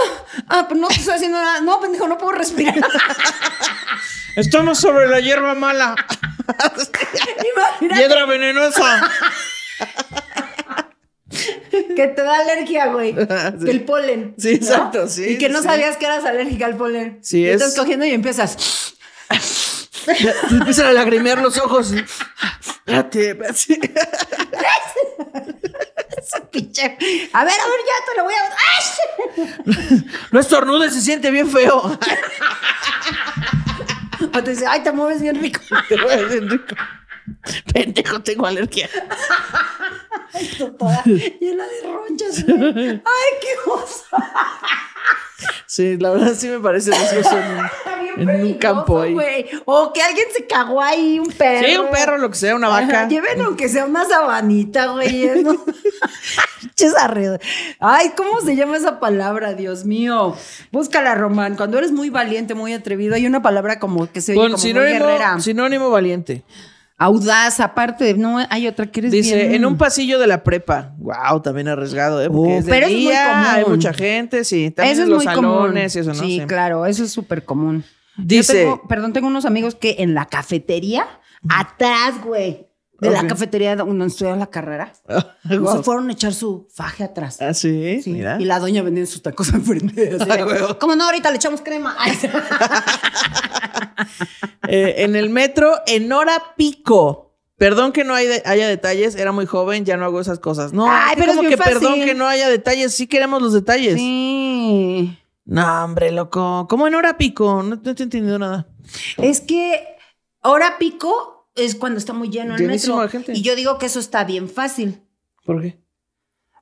ah, pero no estoy haciendo nada. No, pendejo, no puedo respirar. [laughs] Estamos sobre la hierba mala. [laughs] piedra venenosa. [laughs] que te da alergia, güey. [laughs] Ah, el polen. Sí, exacto, sí. Y que no sabías que eras alérgica al polen. Sí, y Estás cogiendo y empiezas. Te empiezan a lagrimear los ojos. Espérate, espérate. [laughs] A ver, a ver, ya te lo voy a. ¡Ay! no estornudes, se siente bien feo. o te dice, ay, te mueves bien rico. Te mueves bien rico. [laughs] Pendejo, tengo alergia. [laughs] Ay, en la de ronchas. ¿eh? Ay, qué cosa. Sí, la verdad sí me parece gracioso en, un [laughs] campo O que alguien se cagó ahí, un perro. Sí, un perro, lo que sea, una vaca. lleven aunque sea una sabanita, güey. ¿eh? ¿no? Ay, ¿cómo se llama esa palabra? Dios mío. Búscala, Román. Cuando eres muy valiente, muy atrevido, hay una palabra como que se oye como guerrera. Sinónimo valiente audaz, aparte no, hay otra que eres Dice, en un pasillo de la prepa. Wow, también arriesgado, ¿eh? pero es muy común. hay mucha gente, sí. También eso es muy común. eso, ¿no? Sí, claro, eso es súper común. Dice... perdón, tengo unos amigos que en la cafetería, atrás, güey, de la cafetería donde estudiaban la carrera. [laughs] Ah, fueron a echar su faje atrás. Ah, sí. Y la doña vendía sus tacos [laughs] enfrente. [laughs] Ah, no? Ahorita le echamos crema. Eh, en el metro, en hora pico. Perdón que no hay haya detalles, era muy joven, ya no hago esas cosas. No, Ay, pero como que perdón que no haya detalles, sí queremos los detalles. Sí. No, hombre, loco. ¿Cómo en hora pico? No, te he entendido nada. Es que hora pico es cuando está muy lleno el metro. Y yo digo que eso está bien fácil. ¿Por qué?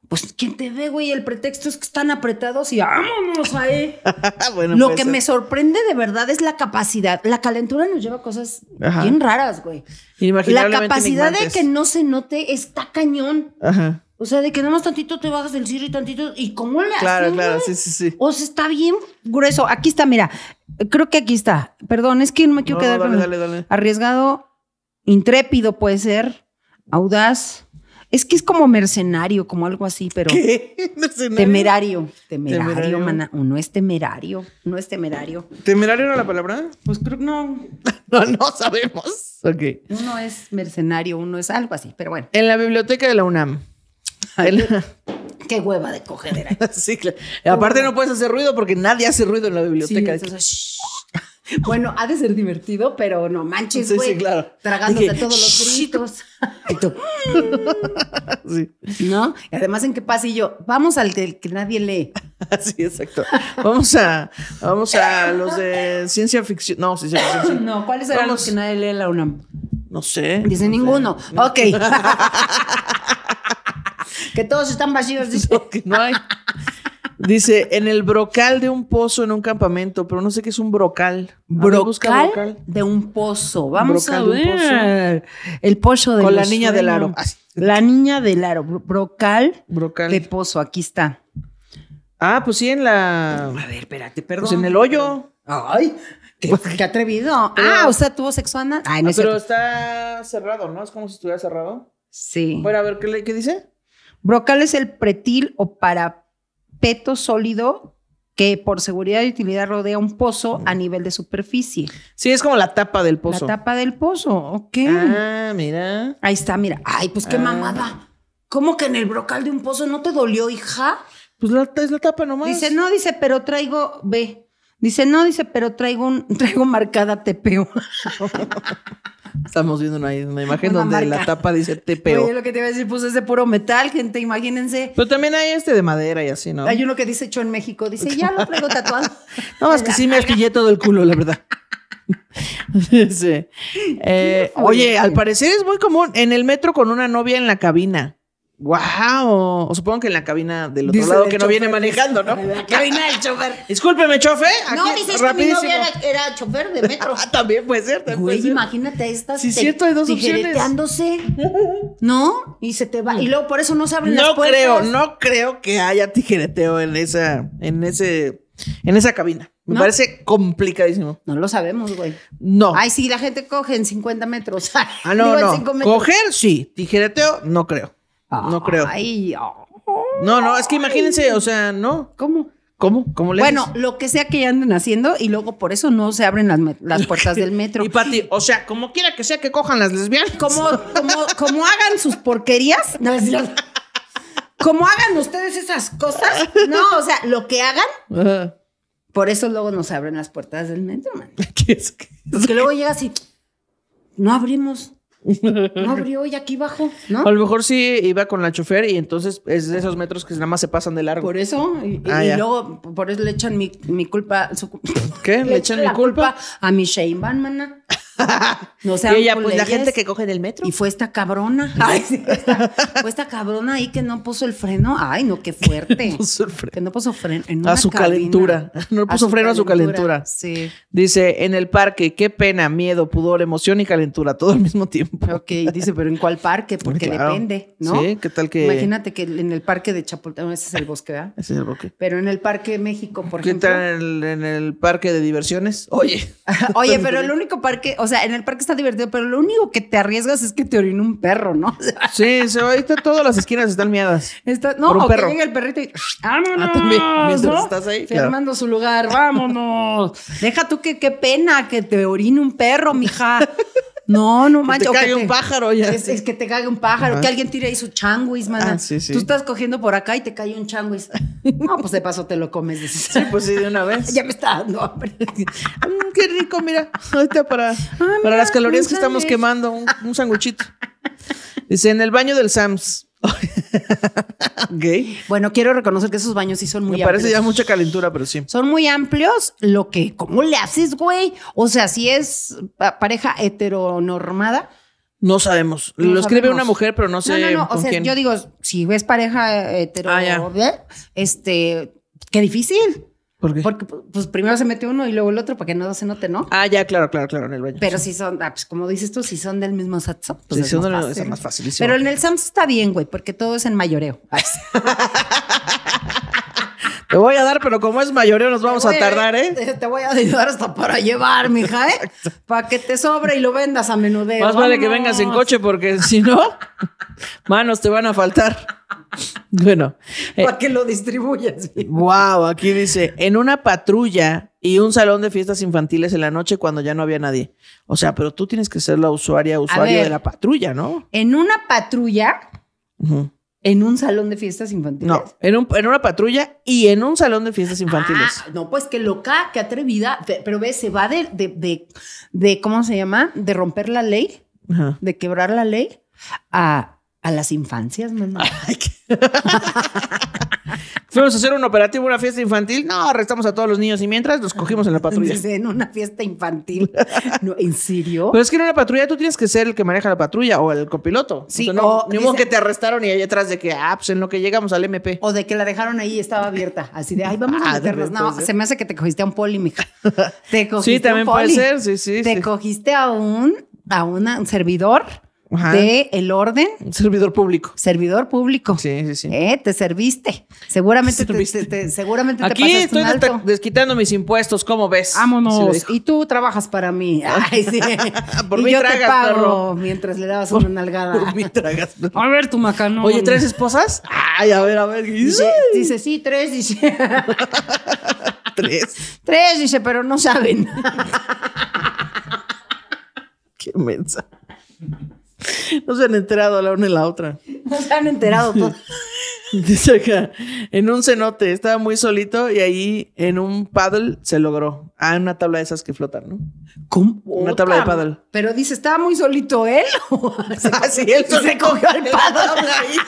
pues ¿quién te ve, güey? El pretexto es que están apretados y vámonos ahí. [laughs] Lo que me sorprende de verdad es la capacidad. La calentura nos lleva cosas bien raras, güey. La capacidad de que no se note está cañón. O sea, de que nada más tantito te bajas del cirro y tantito. ¿Y cómo le Claro, claro, sí, sí, sí. O sea, está bien grueso. Aquí está, mira. Creo que aquí está. Perdón, es que no me quiero quedar dale, arriesgado. Intrépido puede ser. Audaz es que es como mercenario, como algo así, pero. ¿Qué? [laughs] ¿Mercenario? Temerario. Temerario, temerario. Uno es temerario. no es temerario. ¿Temerario era la palabra? Pues creo que [laughs] no. no, sabemos. Ok. Uno es mercenario, uno es algo así, pero bueno. En la biblioteca de la UNAM. [laughs] qué hueva de cogedera. sí, claro. Aparte, no puedes hacer ruido porque nadie hace ruido en la biblioteca. Sí, entonces, bueno, ha de ser divertido, pero no manches, güey. Sí, sí, claro. Tragándote todos los gritos. [laughs] [laughs] sí. ¿No? Y además, ¿en qué pasillo? Vamos al del que nadie lee. [laughs] sí, exacto. Vamos a, vamos a los de ciencia ficción. No, ciencia ficción. No, ¿cuáles eran los que nadie lee en la UNAM? No sé. Dice ninguno. Ok. que todos están vacíos. Dice. que no hay. Dice, en el brocal de un pozo en un campamento, pero no sé qué es un brocal. Brocal, de un pozo. Vamos a ver. El pozo de Con la niña del aro. La niña del aro. Brocal, brocal de pozo. Aquí está. Ah, pues sí, en la. A ver, espérate, pues perdón. Pues en el hoyo. Ay. Qué, pues atrevido. [laughs] ah, o sea, tuvo sexo Ana. Ay, no, ah, pero está cerrado, ¿no? Es como si estuviera cerrado. Sí. Bueno, a ver, ¿qué, qué dice? Brocal es el pretil o para peto sólido que por seguridad y utilidad rodea un pozo a mm. nivel de superficie. Sí, es como la tapa del pozo. La tapa del pozo, ok. Ah, mira. Ahí está, mira. Ay, pues qué ah. mamada. ¿Cómo que en el brocal de un pozo no te dolió, hija? Pues la, es la tapa nomás. Dice, no, dice, pero traigo, ve. Dice, no, dice, pero traigo un, [laughs] traigo marcada tepeo. [laughs] Estamos viendo una, imagen donde la tapa dice TPO. Oye, lo que te iba a decir, puse es de puro metal, gente, imagínense. Pero también hay este de madera y así, ¿no? Hay uno que dice hecho en México, dice, ya lo tengo tatuado. [laughs] no, es que sí me astillé todo el culo, la verdad. [laughs] sí. Eh, oye, al parecer es muy común en el metro con una novia en la cabina. Wow. O supongo que en la cabina del otro lado que no viene manejando, ¿no? La cabina del [laughs] chofer. Discúlpeme, chofe no, dices que mi novia era, chofer de metro. [laughs] ah, también puede ser. También Güey, imagínate estas. Sí, cierto, hay dos opciones. [laughs] ¿no? Y se te va. Y luego por eso no se abren las puertas. No creo, no creo que haya tijereteo en esa, en ese, en esa cabina. Me parece complicadísimo. No lo sabemos, güey. No. Ay, sí, la gente coge en 50 metros. ah, no, no. Metros. Coger, sí. Tijereteo, no creo. No creo. No, no, es que imagínense, o sea, no. ¿Cómo? ¿Cómo? ¿Cómo Bueno, lo que sea que anden haciendo y luego por eso no se abren las, puertas del metro. [laughs] y Pati, o sea, como quiera que sea que cojan las lesbianas. Como, como, hagan sus porquerías. No, Como hagan ustedes esas cosas. No, o sea, lo que hagan. Por eso luego no se abren las puertas del metro, man. [laughs] es? luego llegas y no abrimos. [laughs] No abrió y aquí abajo, ¿no? A lo mejor sí iba con la chofer y entonces es de esos metros que nada más se pasan de largo. Por eso, y, ah, luego por eso le echan mi, mi culpa. Su, ¿Qué? ¿Le, [laughs] echan, mi culpa? a mi Shane Van, no sé ella, pues la gente que coge en el metro. Y fue esta cabrona. [laughs] [laughs] fue esta cabrona ahí que no puso el freno. Ay, no, qué fuerte. [laughs] Que no puso freno. a su calentura. No puso freno a su calentura. Sí. Dice, en el parque, qué pena, miedo, pudor, emoción y calentura, todo al mismo tiempo. Ok, dice, pero ¿en cuál parque? Porque depende, ¿no? Sí, qué tal que. Imagínate que en el parque de Chapultepec, ese es el bosque, ¿verdad? Ese es el bosque. Pero en el parque México, por ¿Qué ejemplo. ¿Qué en el, parque de diversiones? Oye. Oye, pero el único parque, o sea, en el parque está divertido, pero lo único que te arriesgas es que te orine un perro, ¿no? [laughs] sí, se, ahorita todas las esquinas están miadas. Está, no, o que el perrito y ah, ¡vámonos! Ah, también, mientras estás ahí. Firmando su lugar, ¡vámonos! [laughs] Deja tú que qué pena que te orine un perro, mija. [laughs] No, no manches. Que te cague un pájaro ya. Es, que te cague un pájaro, que alguien tire ahí su changuis, ah, man. sí, sí. Tú estás cogiendo por acá y te cae un changuis. [laughs] No, pues de paso te lo comes. Sí, pues sí, de una vez. [laughs] ya me está dando hambre. [laughs] Mm, qué rico, mira. Ahorita para, ah, para las calorías que estamos quemando, un, un sanguchito. Dice, en el baño del Sams. [laughs] okay. Bueno, quiero reconocer que esos baños sí son muy Me parece ya mucha calentura, pero sí. Son muy amplios, lo que, ¿cómo le haces, güey? O sea, si es pareja heteronormada. No sabemos. lo escribe una mujer, pero no sé. o sea, yo digo, si ves pareja ah, heteronormada, este, qué difícil. ¿Por qué? Porque pues primero se mete uno y luego el otro para que no se note, ¿no? Ah, ya, claro, claro, claro, en el baño. Pero si son, ah, pues como dices tú, si son del mismo Samsung, pues es, más fácil. Pero en el Sams está bien, güey, porque todo es en mayoreo. [laughs] te voy a dar, pero como es mayoreo, nos vamos a tardar, ¿eh? Te, voy a ayudar hasta para llevar, mija, ¿eh? Para que te sobre y lo vendas a menudeo. Más vale que vengas en coche, porque si no, [laughs] manos te van a faltar. Bueno. Eh, Para que lo distribuyas. Wow, aquí dice, en una patrulla y un salón de fiestas infantiles en la noche cuando ya no había nadie. O sea, pero tú tienes que ser la usuaria, de la patrulla, ¿no? En una patrulla, en un salón de fiestas infantiles. No, en, una patrulla y en un salón de fiestas infantiles. Ah, no, pues qué loca, qué atrevida. Pero ve, se va de, ¿cómo se llama? De romper la ley, de quebrar la ley a a las infancias, mamá. [laughs] Fuimos a hacer un operativo, una fiesta infantil. No, arrestamos a todos los niños y mientras los cogimos en la patrulla. en una fiesta infantil. No, ¿En serio? Pero es que en una patrulla tú tienes que ser el que maneja la patrulla o el copiloto. Sí, no, ni que te arrestaron y ahí atrás de que, ah, pues en lo que llegamos al MP. O de que la dejaron ahí y estaba abierta. Así de, ay, vamos a ah, no, se me hace que te cogiste a un poli, mija. Te [laughs] cogiste sí, también a un poli. puede ser, sí, sí. Te cogiste a un, a un servidor de el orden. Servidor público. Servidor público. Sí, sí, sí. ¿Eh? Te serviste. Seguramente te, Seguramente Te, te, Aquí estoy desquitando mis impuestos, ¿cómo ves? Vámonos. Y tú trabajas para mí. [laughs] Ay, sí. [laughs] por y mí tragas, pago perro. mientras le dabas una nalgada. Por mí tragas. A ver, tu macano. Oye, ¿tres esposas? Ay, a ver, a ver. Dice, dice sí, tres. Dice. [laughs] tres. Tres, dice, pero no saben. Qué mensa. No se han enterado la una y la otra. No se han enterado. todos. [laughs] Dice acá, en un cenote, estaba muy solito y ahí en un paddle se logró. Ah, una tabla de esas que flotan, ¿no? ¿Cómo? Una tabla de paddle. Pero dice, estaba muy solito él. [laughs] Ah, él se cogió el [laughs] paddle.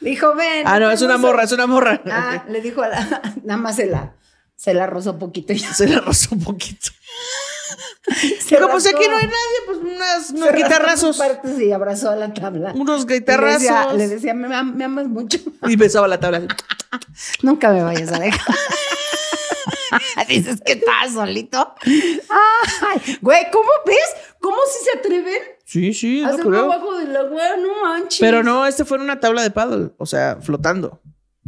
dijo, ven. Ah, no, es una morra, es una morra. Ah, le dijo a la, nada más se la, se la rozó poquito. Se la rozó poquito. [laughs] Como si pues aquí no hay nadie, pues [laughs] unos guitarrazos. Partes y abrazó a la tabla. Unos guitarrazos. Le decía, me, amas mucho. Y besaba la tabla. [laughs] Nunca me vayas a dejar. Dices que estás solito. Ay, güey, ¿cómo ves? ¿Cómo si se atreven? Sí, sí, no de la Pero no, este fue en una tabla de paddle, o sea, flotando.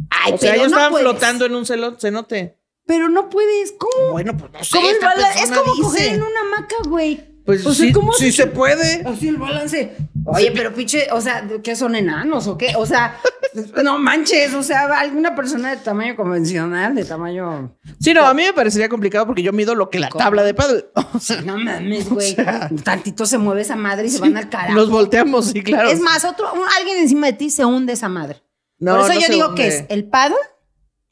Ay, o sea, ellos estaban flotando en un cenote. Pero no puedes, ¿cómo? Bueno, pues no sé. ¿Cómo es como coger en una hamaca, güey. Pues sí, sí se, puede. Así el balance. Oye, pero pinche, o sea, ¿qué son enanos o qué? O sea, [laughs] no manches, o sea, alguna persona de tamaño convencional, de tamaño. Sí, no, a mí me parecería complicado porque yo mido lo que la tabla de padre. [laughs] O no mames, güey. tantito se mueve esa madre y se van al carajo. Los volteamos, sí, claro. Es más, otro, alguien encima de ti se hunde esa madre. No, Por eso yo digo que es el padre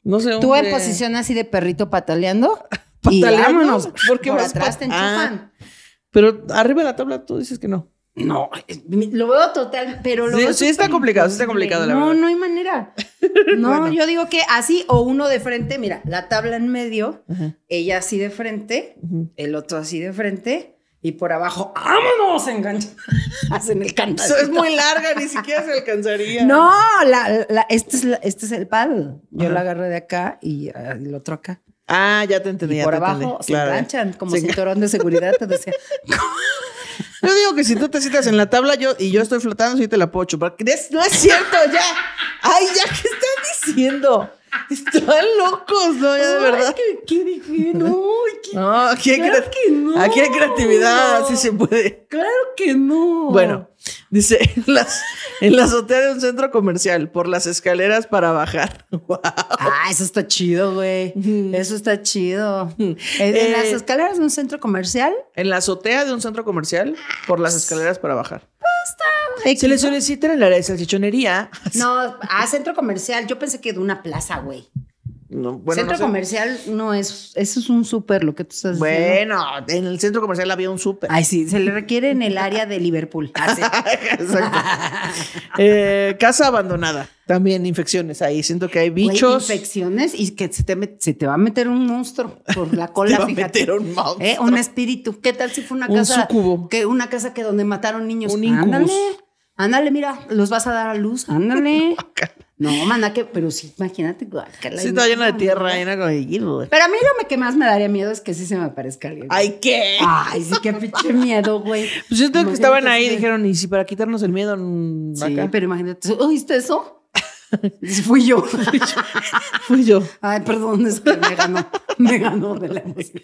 no sé. Tú en posición así de perrito pataleando. [laughs] pataleámonos. Porque por atrás te ah, enchufan. pero arriba de la tabla tú dices que no. No, lo veo total, pero lo sí, veo sí está complicado, sí está complicado la no, verdad. No, no hay manera. [laughs] No, yo digo que así o uno de frente, mira, la tabla en medio, ella así de frente, el otro así de frente y por abajo, ¡vámonos! Engancha. [laughs] Hacen el canto. Eso es muy larga, ni siquiera se alcanzaría. No, la, la, este, es este es el paddle. Yo lo la agarré de acá y lo ah, el Ah, ya te entendí. Y por abajo se enganchan como sí. cinturón de seguridad, te decía. [laughs] [laughs] Yo digo que si tú te sientas en la tabla yo, y yo estoy flotando, sí te la puedo chupar. no es cierto, ya. Ay, ya, ¿qué estás diciendo? [laughs] Están locos, ¿no? Ya de verdad. ¿qué, dije? No, [laughs] ¿qué? aquí, hay que no. aquí hay creatividad, así se puede. Claro que no. Bueno, dice, [laughs] en, la azotea de un centro comercial, por las escaleras para bajar. Wow. Ah, eso está chido, güey. Eso está chido. ¿En, eh, las escaleras de un centro comercial? En la azotea de un centro comercial, por las pues, escaleras para bajar. Pues, se le solicita en el salchichonería. No, a centro comercial. Yo pensé que era una plaza, güey. No, centro comercial no es, eso es un súper lo que tú estás Bueno, en el centro comercial había un súper. Ay, sí, se le requiere en el área de Liverpool. [laughs] Exacto. [laughs] Eh, casa abandonada, también infecciones ahí, siento que hay bichos. infecciones y que se te, va a meter un monstruo por la [laughs] cola, va A meter un eh, monstruo. Un espíritu. ¿Qué tal si fue una casa? Sucubo. Que una casa que donde mataron niños. Un Ándale, mira, los vas a dar a luz, ándale. [laughs] no, manda que, pero sí, imagínate, guacala. Sí, está llena de tierra, llena como de Pero a mí lo que más me daría miedo es que sí se me aparezca alguien. ¡Ay, qué! Ay, sí, qué pinche miedo, güey. Pues yo creo que estaban ahí, dijeron, y si para quitarnos el miedo. Mm, sí, pero imagínate, ¿oíste eso? [laughs] Fui yo. Fui yo. Ay, perdón, es que me ganó, me ganó de la emoción.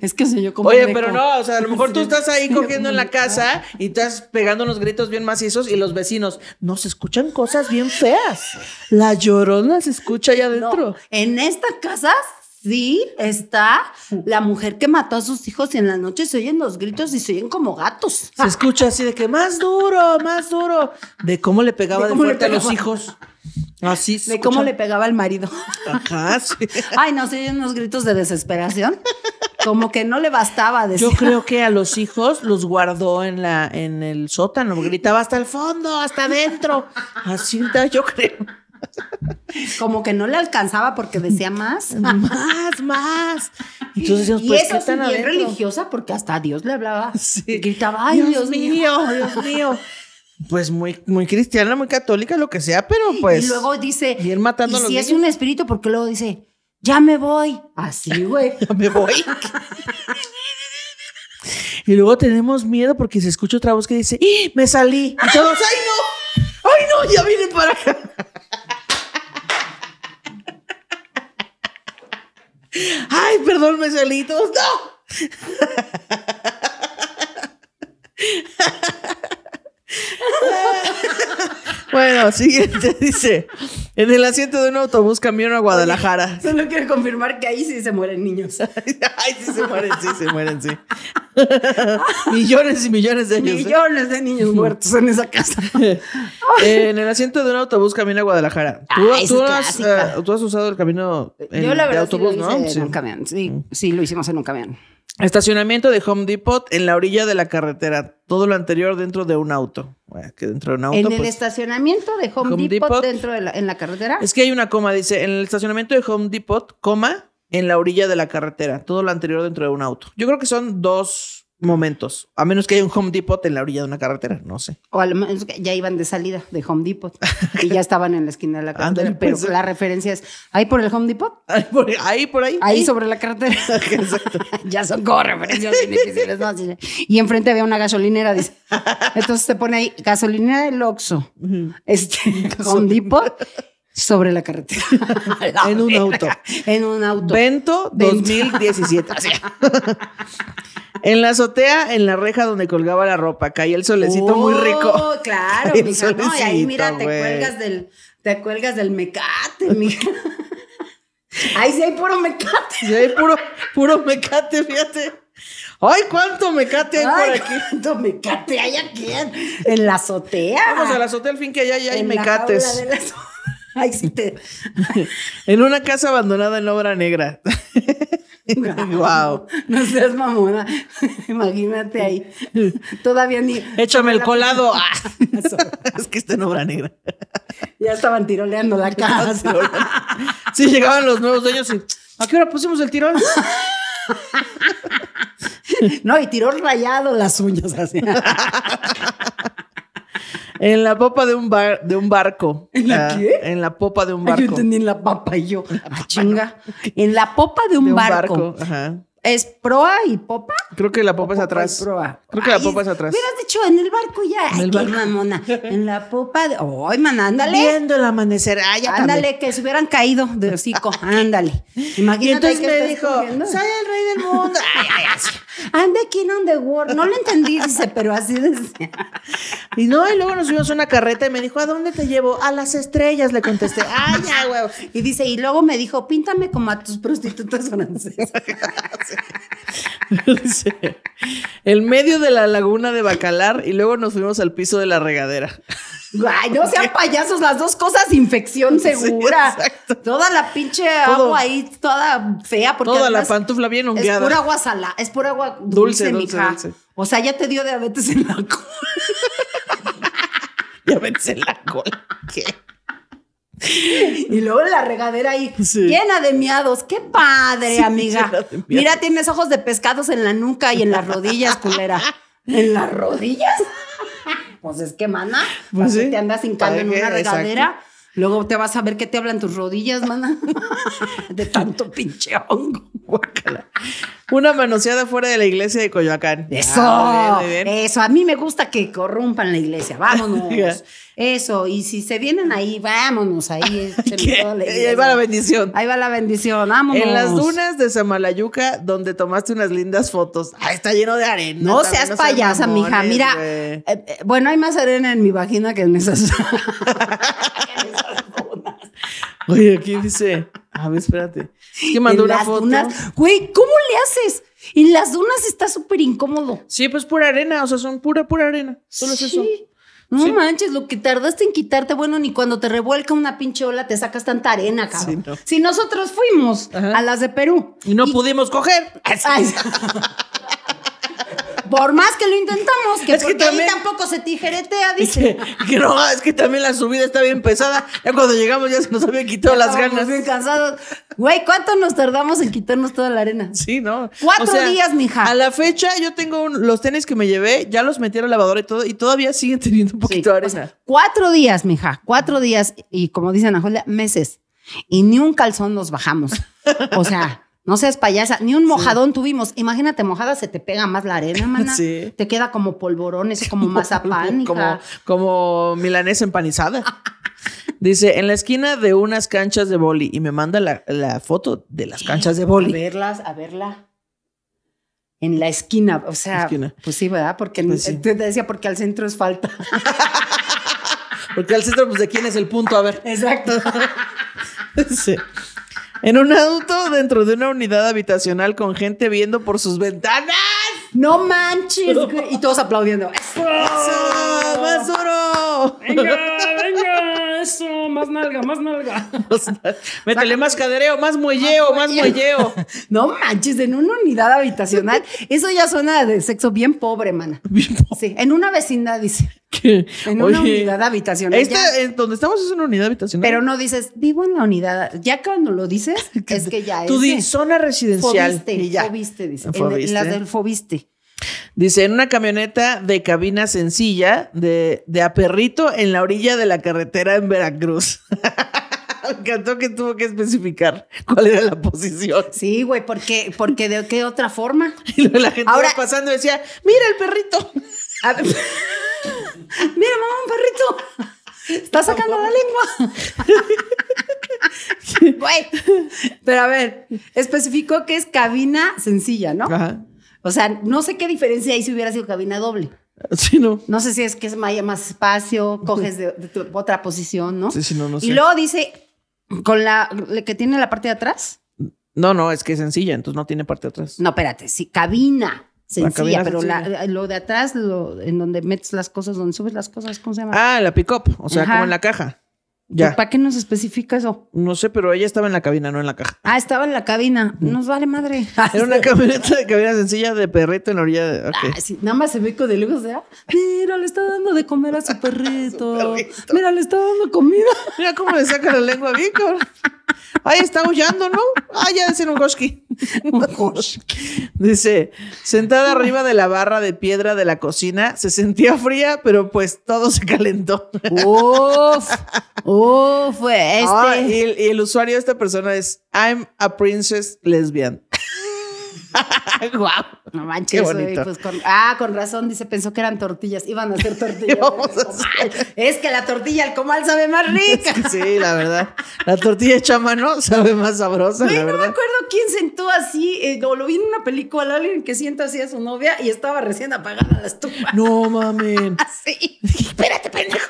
Es que soy yo como. Oye, pero no, o sea, a lo mejor tú estás ahí cogiendo en la casa y estás pegando unos gritos bien macizos y los vecinos No, se escuchan cosas bien feas. La llorona se escucha allá adentro. en esta casa está la mujer que mató a sus hijos y en la noche se oyen los gritos y se oyen como gatos. Se escucha así de que más duro, más duro, de cómo le pegaba de, muerte a los hijos. Así De cómo le pegaba al marido. Ajá. [laughs] Ay, no, se oyen unos gritos de desesperación. Como que no le bastaba Yo creo que a los hijos los guardó en la en el sótano, gritaba hasta el fondo, hasta adentro. Así está, yo creo. [laughs] Como que no le alcanzaba porque decía más. [laughs] más, más. Entonces pues, y pues, eso tan bien religiosa porque hasta Dios le hablaba. gritaba, ay, Dios, mío, Dios mío. Pues muy, muy cristiana, muy católica, lo que sea, pero pues. Y luego dice. Y matando si es un espíritu, porque luego dice, ya me voy. Así, güey. [laughs] ya me voy. y luego tenemos miedo porque se escucha otra voz que dice, Y ¡Ah! me salí. Y todos, ¡ay no! ¡Ay no! Ya vine para acá. Ay, perdón, me No. bueno, siguiente dice. En el asiento de un autobús camino a Guadalajara. solo quiero confirmar que ahí sí se mueren niños. [laughs] Ay sí se mueren, sí, se mueren, sí. [laughs] millones y millones de niños. ¿eh? Millones de niños muertos en esa casa. [laughs] en el asiento de un autobús camino a Guadalajara. tú, ah, eh, has, usado el camino de autobús, lo ¿no? En un camión. Sí, mm. sí, lo hicimos en un camión. Estacionamiento de Home Depot en la orilla de la carretera. Todo lo anterior dentro de un auto. Bueno, eh, que dentro de un auto. En el pues, estacionamiento de Home, Depot, dentro de en la carretera. Es que hay una coma, dice, en el estacionamiento de Home Depot, coma, en la orilla de la carretera. Todo lo anterior dentro de un auto. Yo creo que son dos momentos. A menos que haya un Home Depot en la orilla de una carretera, no sé. O al menos que ya iban de salida de Home Depot y ya estaban en la esquina de la carretera. pero pues. la referencia es ahí por el Home Depot. Ahí por ahí. ahí, sobre la carretera. [laughs] [laughs] ya son como referencias difíciles. ¿no? Y enfrente había una gasolinera. Dice. Entonces se pone ahí gasolinera del Oxxo. este, [laughs] Home Depot sobre la carretera. en un auto. En un auto. Vento 2017. En la azotea, en la reja donde colgaba la ropa, caía el solecito muy oh, rico. Claro, [laughs] mija, solecito, y ahí mira, te cuelgas del, te cuelgas del mecate, mija. [laughs] Ahí sí hay puro mecate. Sí hay puro, puro mecate, fíjate. ¡Ay, cuánto mecate hay por aquí! ¡Cuánto mecate hay aquí! En, la azotea. Vamos a la azotea, al fin que allá ya hay en mecates. Ay, [laughs] en una casa abandonada en obra negra. wow. [laughs] [laughs] No, seas mamona. Imagínate ahí. Todavía ni. Échame el colado. Ah. es que está en obra negra. Ya estaban tiroleando la casa. sí, llegaban los nuevos dueños y. ¿A qué hora pusimos el tirón? no, y tiró rayado las uñas así. En la popa de un, barco. ¿En la ah, qué? En la popa de un barco. yo entendí en la papa y yo. Ah, [laughs] chinga. En la popa de un, barco. Ajá. ¿Es proa y popa? Creo que la popa, es atrás. Proa. Creo que la popa es atrás. Hubieras dicho en el barco ya. En el Qué mamona. En la popa de. ¡Ay, man, ándale! Viendo el amanecer. Ay, ah, ya ándale, que se hubieran caído de hocico. [laughs] ándale. Imagínate. Y entonces me dijo: Soy el rey del mundo. Ay, ay, ay. I'm the king on the world. No lo entendí, dice, pero así decía. Y no, y luego nos fuimos a una carreta y me dijo, ¿a dónde te llevo? A las estrellas, le contesté. [laughs] ¡Ay, ya, huevo! Y dice, y luego me dijo, píntame como a tus prostitutas francesas. [laughs] El medio de la laguna de Bacalar y luego nos fuimos al piso de la regadera no sean payasos, las dos cosas, infección [laughs] segura. toda la pinche agua ahí, toda fea. Porque toda la pantufla bien hongueada. Es pura agua salada, es pura agua dulce, dulce, O sea, ya te dio diabetes en la cola. [laughs] diabetes en la cola, ¿qué? Y luego la regadera ahí llena de miados. Qué padre, amiga. Mira, tienes ojos de pescados en la nuca y en las rodillas, culera. ¿En las rodillas? Pues, es que, mana, si pues te andas hincando en una regadera. Luego te vas a ver que te hablan tus rodillas, mana. [laughs] de tanto pinche hongo. Una manoseada fuera de la iglesia de Coyoacán. Eso, ah, eso. A mí me gusta que corrompan la iglesia. Vámonos. [laughs] Eso, y si se vienen ahí, vámonos, ahí. ahí va la bendición. Ahí va la bendición, vámonos. En las dunas de Samalayuca, donde tomaste unas lindas fotos. Ahí está lleno de arena. No seas payasa, mija. Mira, eh, eh, bueno, hay más arena en mi vagina que en esas, [laughs] Oye, aquí dice, a ver, espérate. Es que mandó una foto. güey, ¿cómo le haces? En las dunas está súper incómodo. Sí, pues pura arena, o sea, son pura, pura arena. Solo es eso. No manches, lo que tardaste en quitarte, bueno, ni cuando te revuelca una pinche ola te sacas tanta arena, cabrón. Si nosotros fuimos a las de Perú. Y no pudimos coger. [laughs] Por más que lo intentamos, que, es que también, tampoco se tijeretea, [laughs] dice. que, no, es que también la subida está bien pesada. Ya cuando llegamos ya se nos habían quitado las ganas. bien cansados. Güey, ¿cuánto nos tardamos en quitarnos toda la arena? Sí, ¿no? Cuatro días, mija. A la fecha yo tengo los tenis que me llevé, ya los metí a la lavadora y todo, y todavía siguen teniendo un poquito de arena. cuatro días, mija. Cuatro días y como dice Ana Julia, meses. Y ni un calzón nos bajamos. O sea... No seas payasa, ni un mojadón tuvimos. Imagínate, mojada se te pega más la arena, [laughs] mana. Sí. Te queda como polvorón, eso como mazapán. [laughs] como, como milanesa empanizada. [laughs] Dice, en la esquina de unas canchas de boli. Y me manda la, foto de las eh, canchas de boli. A verlas, a verla. En la esquina, o sea, esquina. pues sí, ¿verdad? Porque pues te decía, porque al centro es falta. porque al centro, pues, ¿de quién es el punto? A ver. Exacto. sí. En un auto dentro de una unidad habitacional con gente viendo por sus ventanas. ¡No manches! Y todos aplaudiendo. ¡Eso! ¡Más más nalga, más nalga. [laughs] Métele más cadereo, más muelleo, más muelleo. [laughs] No manches, en una unidad habitacional. Eso ya suena de sexo bien pobre, mana. [laughs] Sí, en una vecindad, dice. En una unidad habitacional. Esta, donde estamos es una unidad habitacional. Pero no dices, vivo en la unidad. Ya cuando lo dices, es que ya es. Tú dices, zona residencial. Fobiste, ya. dice. del Fobiste. Dice, en una camioneta de cabina sencilla de, a perrito en la orilla de la carretera en Veracruz. [laughs] Me encantó que tuvo que especificar cuál era la posición. Sí, güey, porque, porque de qué otra forma. [laughs] Y la gente Ahora, pasando decía, mira el perrito. [laughs] mira, mamá, un perrito. Está sacando la lengua. Güey. Pero a ver, especificó que es cabina sencilla, ¿no? Ajá. O sea, no sé qué diferencia hay si hubiera sido cabina doble. Sí, no. No sé si es que es más espacio, coges de, otra posición, ¿no? Sí, sí, no, no sé. Y luego dice, con la que tiene la parte de atrás. No, no, es que es sencilla, entonces no tiene parte de atrás. No, espérate, sí, cabina sencilla, pero lo de atrás, lo, en donde metes las cosas, donde subes las cosas, ¿cómo se llama? Ah, la pick-up, o sea, como en la caja. ¿Para qué nos especifica eso? No sé, pero ella estaba en la cabina, no en la caja. Ah, estaba en la cabina. Nos vale madre. [laughs] Era una [laughs] camioneta de cabina sencilla de perrito en la orilla de. Ah, nada más se ve de lejos. o sea, mira, le está dando de comer a [laughs] su perrito. Mira, le está dando comida. Mira cómo le saca la lengua a Víctor. Ahí está huyando, ¿no? Ah, ya decir un koshki. [laughs] Dice, sentada arriba de la barra de piedra de la cocina, se sentía fría, pero pues todo se calentó. Uf, uf, este. y, el usuario de esta persona es I'm a princess lesbian. [laughs] ¡Guau! No manches. Qué pues ah, con razón, dice, pensó que eran tortillas. Iban a ser [laughs] tortillas. Es que la tortilla al comal sabe más rica. [laughs] sí, la verdad. La tortilla hecha sabe más sabrosa. no me acuerdo quién sentó así, eh, o lo vi en una película, alguien que sienta así a su novia y estaba recién apagada la estufa. No mames Así. Espérate, pendejo.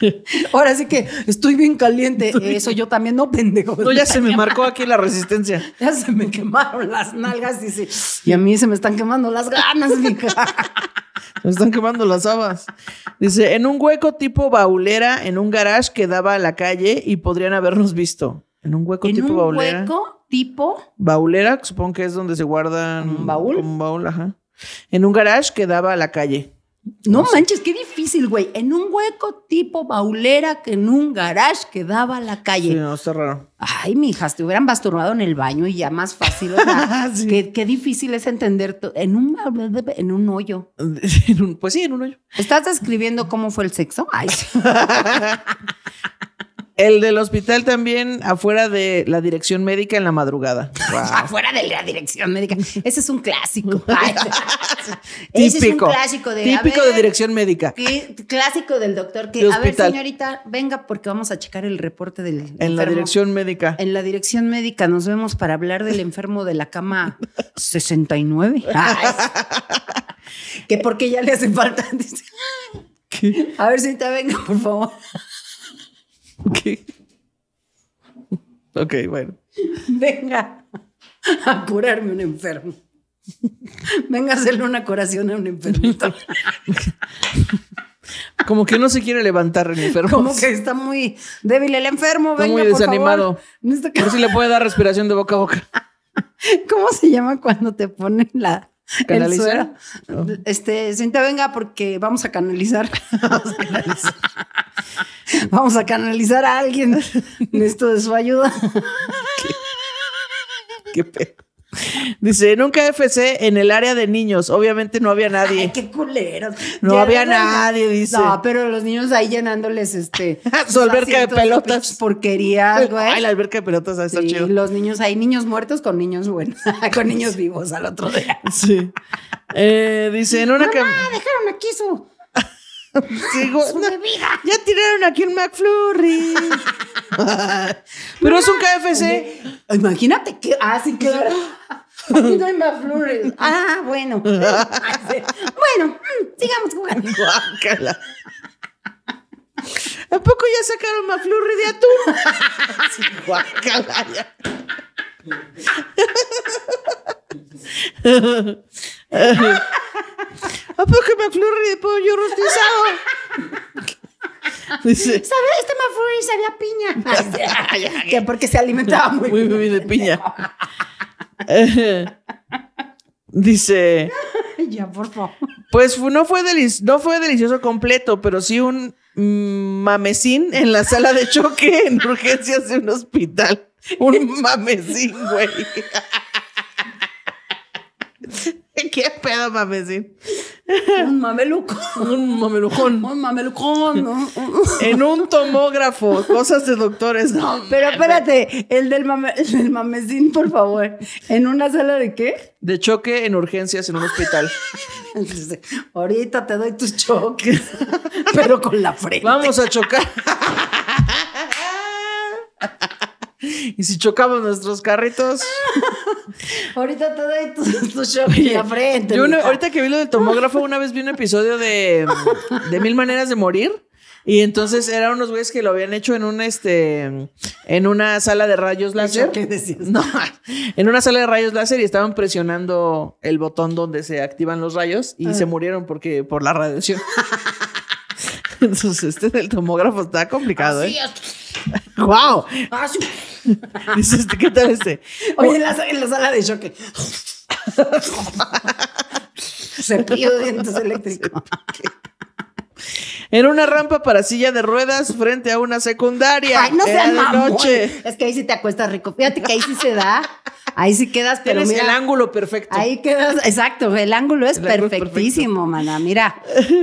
[laughs] Ahora sí que estoy bien caliente. Eso yo también, no pendejo. No, ya [laughs] se me marcó aquí la resistencia. Ya se me quemaron las nalgas dice. y a mí se me están quemando las ganas, [laughs] se Me están quemando las habas. Dice, en un hueco tipo baulera, en un garage que daba a la calle y podrían habernos visto. En un hueco ¿En tipo un hueco tipo? Baulera, supongo que es donde se guardan. ¿Un baúl? Un baúl, ajá. En un garage que daba a la calle. No, manches, qué difícil, güey. En un hueco tipo baulera que en un garage que daba a la calle. Sí, no, está raro. Ay, mijas, te hubieran basturbado en el baño y ya más fácil. [laughs] Ah, qué, difícil es entender en un, en un hoyo. [laughs] pues sí, en un hoyo. ¿Estás describiendo cómo fue el sexo? Ay, [laughs] El del hospital también afuera de la dirección médica en la madrugada. [laughs] afuera de la dirección médica. Ese es un clásico. [laughs] ese es un clásico de típico de dirección médica. Clásico del doctor a ver señorita, venga porque vamos a checar el reporte del En la dirección médica. En la dirección médica nos vemos para hablar del enfermo de la cama 69. [laughs] que porque ya le hace falta. A ver si te venga, por favor. [laughs] Ok, bueno. Venga a curarme un enfermo. Venga a hacerle una curación a un enfermito. [laughs] Como que no se quiere levantar el enfermo. Como que está muy débil el enfermo. muy desanimado. Este por si le puede dar respiración de boca a boca. [laughs] ¿Cómo se llama cuando te ponen la, [laughs] ¿Canalizar? El Este, Cinta, venga, porque [laughs] vamos a canalizar. vamos, a canalizar. a canalizar a alguien. Necesito de su ayuda. [laughs] Qué, qué pedo. [laughs] Dice, nunca un en el área de niños, obviamente no había nadie. Ay, qué culeros. No había nadie, dice. No, pero los niños ahí llenándoles este [laughs] su alberca de pelotas. Porquería güey. [laughs] ¿eh? Ay, la alberca de pelotas está sí, chido. Los niños ahí, niños muertos con niños buenos, con niños vivos al otro día. Sí. Eh, dice, en una Mamá, dejaron aquí su [laughs] Ya tiraron aquí un McFlurry. Pero es un KFC. imagínate que. Ah, sí, claro. Aquí no hay McFlurry. Ah, bueno. [laughs] bueno, mm, sigamos jugando. ¿A poco ya sacaron McFlurry de atún? [laughs] Sí, guácala. ¿A ah, pues me McFlurry de pollo rostizado? Dice, ¿Sabe? Este McFlurry sabía piña. [laughs] [laughs] Que porque se alimentaba muy, muy, muy de piña. [laughs] dice. Ya, por favor. Pues no fue, no fue delicioso completo, pero sí un mamecín en la sala de choque en urgencias de un hospital. Un mamecín, güey. [laughs] ¿Qué pedo, mamesín Un mamelucón. Un mamelujón. Un mamelucón. ¿no? en un tomógrafo. Cosas de doctores. No, Pero espérate, el del, mame, por favor. ¿En una sala de qué? De choque en urgencias en un hospital. ahorita te doy tu choque. [laughs] Pero con la frente. Vamos a chocar. y si chocamos nuestros carritos ahorita te doy tu, [laughs] shock en la frente. Yo ahorita que vi lo del tomógrafo, una vez vi un episodio de, de Mil Maneras de Morir. Y entonces eran unos güeyes que lo habían hecho en un este en una sala de rayos láser. ¿Qué decías? [laughs] No, en una sala de rayos láser y estaban presionando el botón donde se activan los rayos y ah. se murieron porque por la radiación. [laughs] entonces este del tomógrafo está complicado, ¿eh? ¡Wow! [laughs] Ah, [laughs] Dices, ¿qué tal este? Oye, en la, sala de choque. Cepillo [laughs] de dientes eléctricos. En una rampa para silla de ruedas frente a una secundaria. Ay, no se mamón. Es que ahí sí te acuestas rico. Fíjate que ahí sí se da. Ahí sí quedas, pero el ángulo perfecto. Ahí quedas, exacto. El ángulo es perfectísimo, Mira,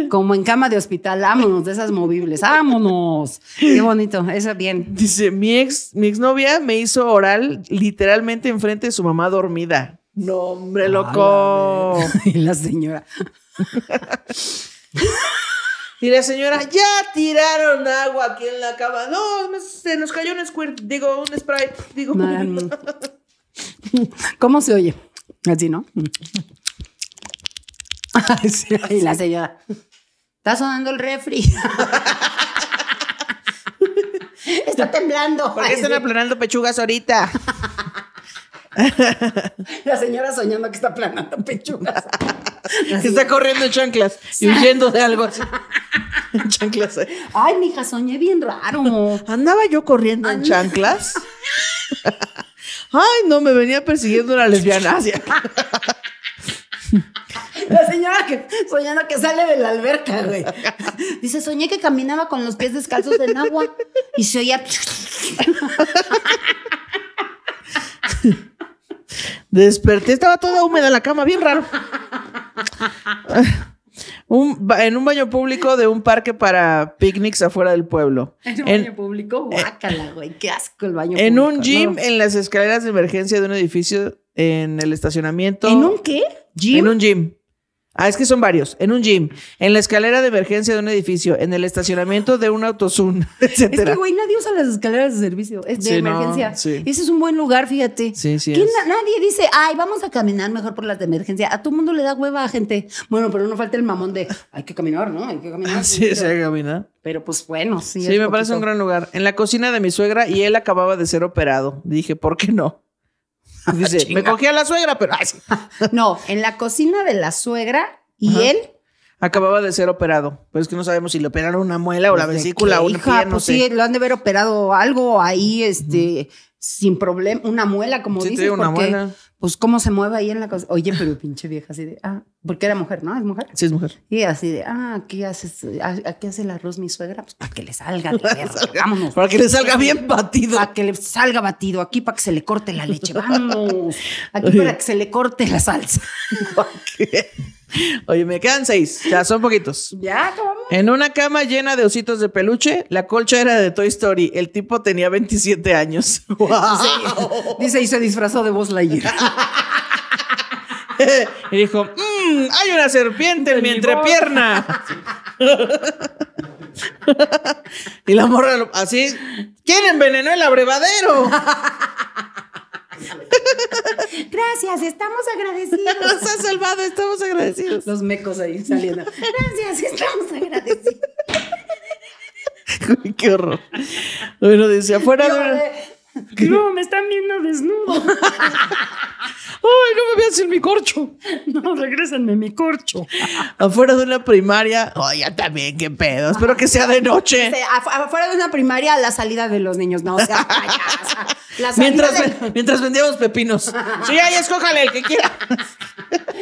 como en cama de hospital, vámonos de esas movibles. Vámonos. Qué bonito. Esa bien. Dice, mi ex, mi exnovia me hizo oral literalmente enfrente de su mamá dormida. No, hombre, loco. [laughs] y la señora. [laughs] Y la señora, ya tiraron agua aquí en la cama. No, se nos cayó un squirt, digo, un Sprite, digo. [laughs] ¿Cómo se oye? Así, ¿no? [laughs] y la señora, está sonando el refri. [laughs] está temblando. ¿Por qué están aplanando pechugas ahorita? la señora soñando que está aplanando pechugas que está corriendo en chanclas y huyendo de algo así. [laughs] En chanclas. Eh. Ay, mija, soñé bien raro. Andaba yo corriendo en chanclas. [laughs] Ay, no, me venía persiguiendo una lesbiana. La señora que soñando que sale de la alberca, Dice, soñé que caminaba con los pies descalzos en agua y se oía. Desperté, estaba toda húmeda la cama, bien raro en un baño público de un parque para picnics afuera del pueblo. En un baño público, eh, guácala, güey, qué asco el baño en público. En un gym, en las escaleras de emergencia de un edificio, en el estacionamiento. ¿En un qué? ¿Gym? En un gym. Ah, es que son varios. En un gym, en la escalera de emergencia de un edificio, en el estacionamiento de un autosun, [laughs] etc. Es que, güey, nadie usa las escaleras de servicio, de emergencia. Ese es un buen lugar, fíjate. Sí, sí. nadie dice, ay, vamos a caminar mejor por las de emergencia. A todo mundo le da hueva a gente. Bueno, pero no falta el mamón de, hay que caminar, ¿no? Hay que caminar. Ah, sí, sí, hay que caminar. Pero pues bueno, sí. Sí, me parece un gran lugar. En la cocina de mi suegra y él acababa de ser operado. Dije, ¿por qué no? [laughs] Ah, dice, me cogía a la suegra, pero... [laughs] no, en la cocina de la suegra y él... Acababa de ser operado. Pero es que no sabemos si le operaron una muela o la vesícula o pues no pues sí, lo han de haber operado algo ahí, este, sin problema, una muela, como sí, una muela pues cómo se mueve ahí en la cosa. Oye, pero pinche vieja, así de, ah, porque era mujer, ¿no? ¿Es mujer? Sí, es mujer. Y así de, ah, aquí, haces, aquí ah, hace el arroz mi suegra, pues para que le salga, de [laughs] vámonos. Para que le salga bien batido. Para que le salga batido, aquí para que se le corte la leche, vamos. [laughs] Aquí para que se le corte la salsa. [laughs] ¿Para qué? Oye, me quedan seis. Ya son poquitos. Ya, En una cama llena de ositos de peluche, la colcha era de Toy Story. El tipo tenía 27 años. [laughs] Dice, y se disfrazó de Buzz Lightyear. [laughs] y dijo, mmm, hay una serpiente en, en mi entrepierna. [laughs] y la morra así, ¿quién envenenó el abrevadero? [laughs] Gracias, estamos agradecidos. Nos ha salvado, estamos agradecidos. Los mecos ahí saliendo. Gracias, estamos agradecidos. [laughs] Qué horror. Bueno, dice afuera. Eh, [laughs] No, me están viendo desnudo. [laughs] ¡Ay, no me veas sin mi corcho! No, regrésenme mi corcho. Afuera de una primaria. Ay, ya también, qué pedo. Espero que sea de noche. afuera de una primaria la salida de los niños. No, o sea, [laughs] mientras, mientras vendíamos pepinos. Sí, ahí escójale el que quiera.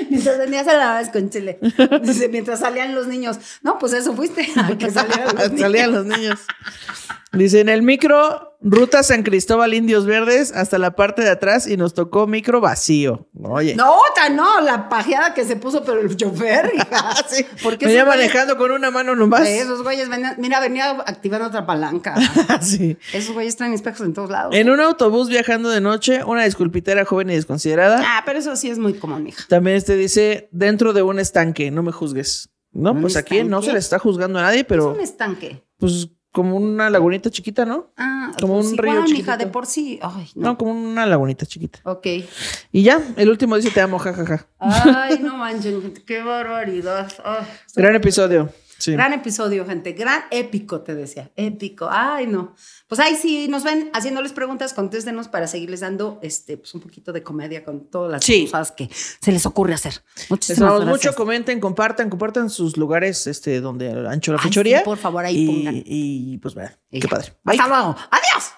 mientras vendías vez con chile. Dice, mientras salían los niños. No, pues eso fuiste. salían los niños. Salían los niños. Dice, en el micro Ruta San Cristóbal Indios Verdes hasta la parte de atrás y nos tocó micro vacío. Oye. No, no, la pajeada que se puso, pero el chofer. [laughs] Ah, sí. porque venía manejando con una mano nomás. Sí, eh, esos güeyes venía mira, venía activando otra palanca. [laughs] Ah, sí. Esos güeyes traen espejos en todos lados. En un autobús viajando de noche, una disculpitera joven y desconsiderada. Ah, pero eso sí es muy común, mija. También este dice, dentro de un estanque, no me juzgues. No, pues aquí no se le está juzgando a nadie, pero. Es un estanque. Pues como una lagunita chiquita, ¿no? Ah, como pues un igual, río de por sí. no. como una lagunita chiquita. Ok. Y ya, el último dice te amo, jajaja. Ay, no manchen, qué barbaridad. Gran episodio. Sí. Gran episodio, gente. Gran épico, te decía. Épico. Ay, no pues ahí sí nos ven haciéndoles preguntas, contéstenos para seguirles dando este, pues un poquito de comedia con todas las cosas que se les ocurre hacer. Muchísimas mucho, comenten, compartan, compartan sus lugares este, donde ancho la fechoría. por favor, ahí y, pongan. Y pues, vea. qué padre. Hasta luego. Adiós.